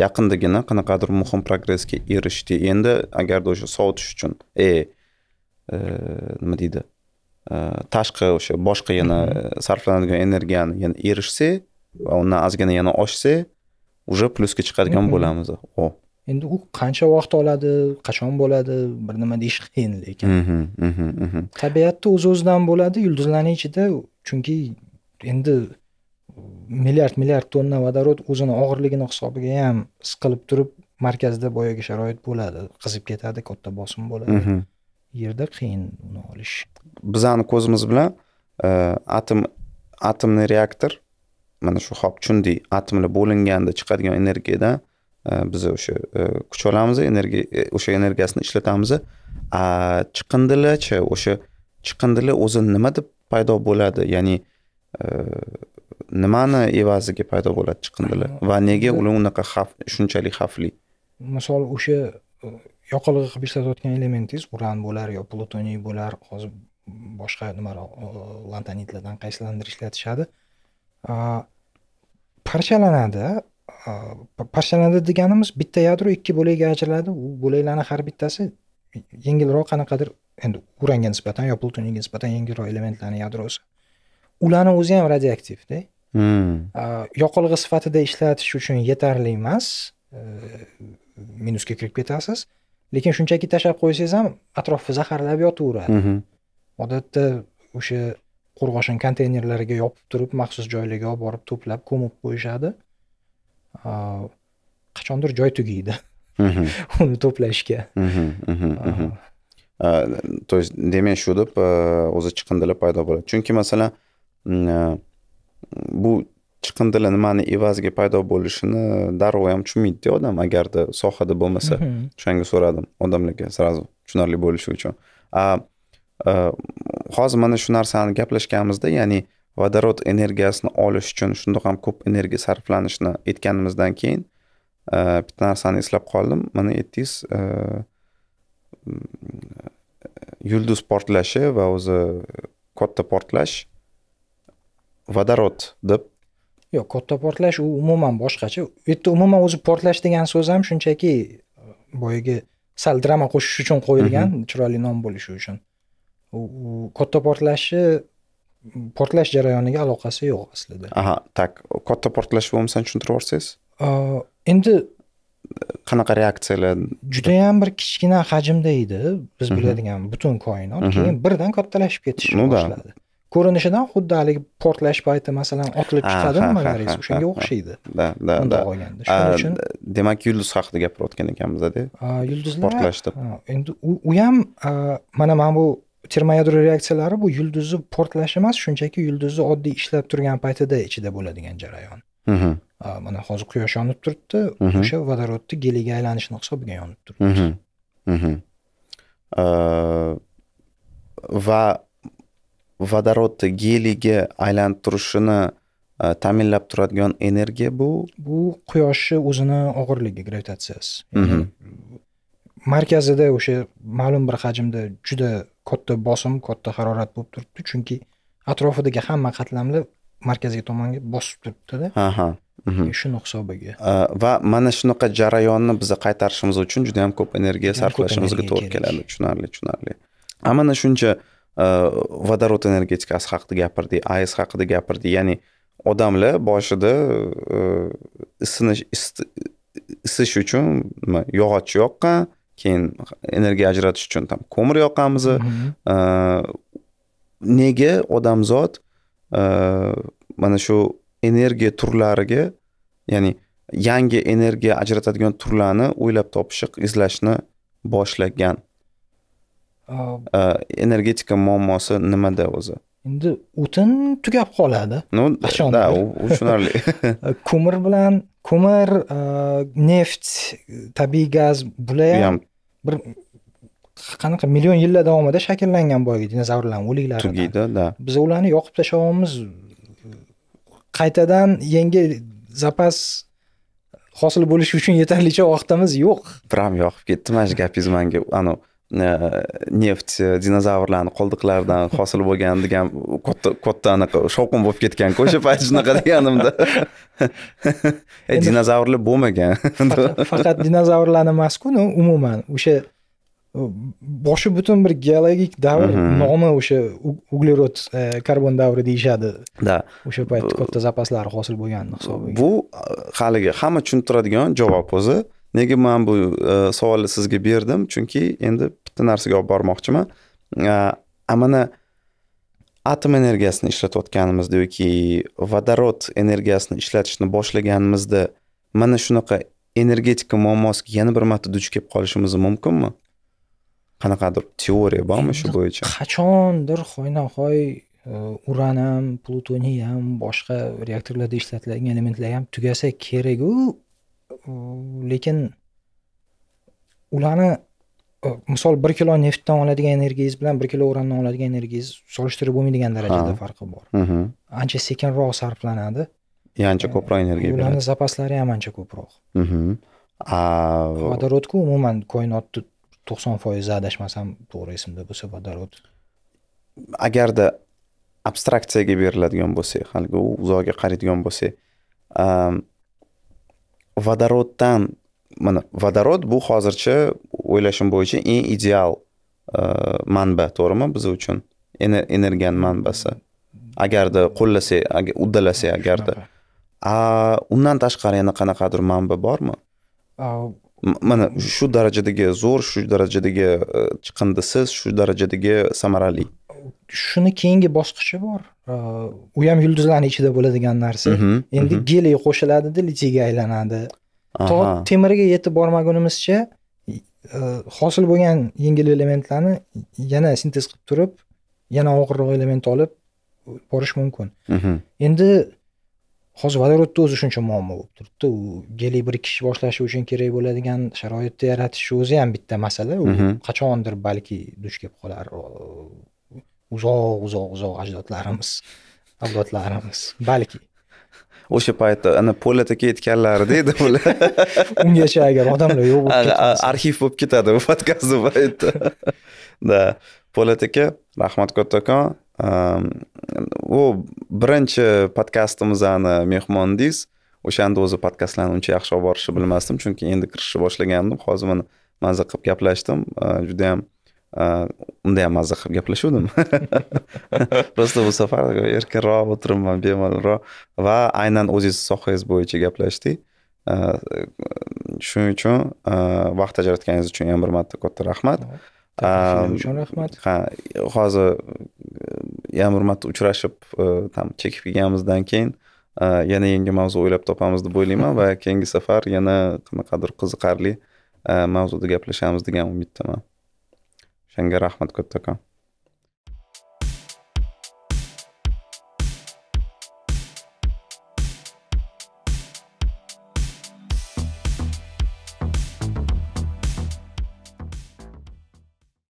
yaqindagina qanaqadir muhim progressga erishdi endi agarda o'sha sovutish uchun e, e nima deydi e, tashqi o'sha boshqa yana mhm. sarflanadigan energiyani yana erishsa va undan ozgina yana oshsa уже plyusga chiqadigan mhm. bo'lamiz o endi u qancha vaqt oladi qachon bo'ladi bir nima deyish qiyin lekin mhm, tabiatni o'z o'zidan bo'ladi yulduzlarni ichida chunki endi milliard milliard tonna vodorod o'zini og'irligini hisobiga ham his qilib turib markazda boyagi sharoit bo'ladi qizib ketadi katta bosim bo'ladi mhm. yerda qiyin uni olish bizani ko'zimiz bilan e, atom atomli reaktor mana shu hop chundiy atomlar bo'linganda chiqadigan energiyadan e, biz o'sha e, kuch olamiz energiya o'sha energiyasini ishlatamiz chiqindilarchi o'sha chiqindilar o'zi nima deb paydo bo'ladi ya'ni nimani evaziga paydo bo'ladi chiqindilar va nega ular unaqa xavf shunchalik xavfli misol o'sha e, yoqilg'i qilib ishlatayotgan elementingiz uran bo'lar yo plutoniy bo'lar hozir boshqa nimalar e, lantanitlardan qaysilarnidir ishlatishadi parchalanadi parchalanadi deganimiz bitta yadro ikki bo'lakga ajraladi u bo'laklarni har bittasi yengilroq qanaqadir endi uranga nisbatan yo plutoniyga nisbatan yengilroq elementlarni yadrosi ularni o'zi ham radioaktivda Hmm. Э, yoqilg'i sifatida ishlatish uchun yetarli emas э, minusga kirib ketasiz lekin shunchaki tashlab qo'ysangiz ham atrofni zaharlab yotaveradi mhm. odatda o'sha qo'rg'oshin konteynerlariga yopib turib maxsus joylarga olib borib to'plab ko'mib qo'yishadi э, qachondir joy tugaydi mhm. uni to'plashga mhm, то есть demak shu deb o'zi chiqindilar paydo bo'ladi chunki masalan bu chiqindilar nimani evaziga paydo bo'lishini darrov ham tushunmaydida odam agarda sohada bo'lmasa mhm. o'shanga so'radim odamlarga сразу tushunarli bo'lishi uchun hozir mana shu narsani gaplashganimizda ya'ni vodorod energiyasini olish uchun shundoq ham ko'p energiya sarflanishini aytganimizdan keyin bitta narsani eslab qoldim mana aytdingiz yulduz portlashi va o'zi katta portlash vodorod deb yo'q katta portlash u umuman boshqacha u yerda umuman o'zi portlash degan so'z ham shunchaki e, boyagi sal drama qo'shish uchun qo'yilgan mhm. chiroyli nom bo'lishi uchun u katta portlashi portlash jarayoniga aloqasi yo'q aslida aha так katta portlash bo'lmasa tushuntirib yuborsangiz e, endi qanaqa reaksiyalar judayam bir kichkina hajmda edi biz mhm. biladigan butun koinot mhm. keyin birdan kattalashib ketishni boshladi ko'rinishidan xuddi haligi portlash payti masalan otilib chiqadi nimalaringiz o'shanga o'xshaydi da olganda shuning uchun demak yulduz haqida gapirayotgan ekanmizda yulduzlar deb endi u ham mana mana bu termoyadro reaksiyalari bu yulduzni portlashi emas shunchaki yulduzni oddiy ishlab turgan paytida ichida bo'ladigan jarayon mana hozir quyosh yonib turibdi o'sha vodorodni geliga aylanishini hisobiga yonib turibdi va vodorod geliga aylantirishini э, ta'minlab turadigan energiya bu bu quyoshni o'zini og'irligi gravitatsiyasi markazida o'sha ma'lum bir hajmda juda katta bosim katta harorat bo'lib turibdi chunki atrofidagi hamma qatlamlar markaziy tomonga bosib turibdida aha e, shuni hisobiga э, va mana shunaqa jarayonni biza qaytarishimiz uchun juda yam ko'p energiya sarflashimizga to'g'ri keladi tushunarli tushunarli a mana shuncha uh, vodorod energetikasi haqida gapirdik as haqida gapirdik ya'ni odamlar boshida isinish isish uchun nima yog'och yoqqan keyin energiya ajratish uchun там ko'mir yoqamiz nega odamzod э, э, mana shu energiya turlariga ya'ni yangi energiya ajratadigan turlarni o'ylab topishni izlashni boshlagan energetika muammosi nimada o'zi endi o'tin tugab qoladi ну да u tushunarli ko'mir bilan ko'mir neft tabiiy gaz bular ham bir qanaqa million yillar davomida shakllangan boyagi dinozavrlarni o'liklari tugaydi да biz ularni yoqib tashlayapmiz qaytadan yangi zapas hosil bo'lishi uchun yetarlicha vaqtimiz yo'q bram yoqib ketdi mana shu gapingiz manga anavi neft dinozavrlarni qoldiqlaridan hosil bo'lgan degan katta katta anaqa shovqin bo'lib ketganku o'sha payt shunaqa deganimda dinozavrlar bo'lmagan faqat dinozavrlarni emasku umuman o'sha boshi butun bir geologik davr nomi o'sha uglerod karbon davri deyishadi да o'sha paytda katta zapaslari hosil bo'lgan hisobiga bu haligi hamma tushuntiradigan javob o'zi nega man bu e, savolni sizga berdim chunki endi bitta narsaga olib bormoqchiman e, a mana atom energiyasini ishlatayotganimizda yoki vodorod energiyasini ishlatishni boshlaganimizda mana shunaqa energetika muammosiga yana bir marta duch kelib qolishimiz mumkinmi qanaqadir teoriya bormi shu bo'yicha qachondir hoynahoy e, uran ham plutoniy ham boshqa reaktorlarda ishlatiladigan elementlar ham tugasa keraku lekin ularni misol bir kilo neftdan oladigan energiyangiz bilan bir urandan oladigan energiyangiz solishtirib bo'lmaydigan darajada farqi bor ancha sekinroq sarflanadi e, ancha ko'proq e, energiya beradi ularni zapaslari ham ancha ko'proq vodorodku umuman koinotni to'qson foizi adashmasam to'g'ri esimda bo'lsa vodorod agarda abstraksiyaga beriladigan bo'lsak haligi uzoqga qaraydigan bo'lsak vodoroddan mana vodorod bu hozircha o'ylashim bo'yicha eng ideal manba to'g'rimi biz uchun energiyani manbasi agarda qo'llasa uddalasa agarda a undan tashqari yana qanaqadir manba bormi mana shu darajadagi zo'r shu darajadagi chiqindisiz shu darajadagi samarali shuni keyingi bosqichi bor u ham yulduzlarni ichida bo'ladigan narsa mhm, mhm. endi geliy qo'shiladida litiyga aylanadi to temirga yetib bormagunimizcha e, hosil bo'lgan yengil elementlarni yana sintez qilib turib yana og'irroq element olib borish mumkin mhm. endi hozir vodorodni o'zi shuncha muammo bo'lib turibdi u geliy kishi boshlashi uchun kerak bo'ladigan sharoitni yaratish o'zi ham bitta masala u qachondir balki duch kelib qolar uzoq uzoq uzoq ajdodlarimiz avlodlarimiz balki o'sha paytda ana po'lat aka edi ular ungacha agar odamlar yo'q bo'lib arxiv bo'lib ketadi bu podkastni paytda да po'lat aka rahmat kattakon u birinchi podkastimizni mehmondingiz o'shanda o'zi podkastlarni uncha yaxshi olib borishni bilmasdim chunki endi kirishni boshlagandim hozir mana maza qilib gaplashdim judayam unda ham maza qilib gaplashuvdim просто bu safar erkinroq o'tiribman bemalolroq va aynan o'zingiz sohangiz bo'yicha gaplashdik shuning uchun vaqt ajratganingiz uchun yana bir marta katta rahmat uchun rahmat ha hozir yana bir marta uchrashib там chekib kelganimizdan keyin yana yangi mavzu o'ylab topamiz deb o'ylayman va keyingi safar yana qanaqadir qiziqarli mavzuda gaplashamiz degan umiddaman Schengen rahmat kottaka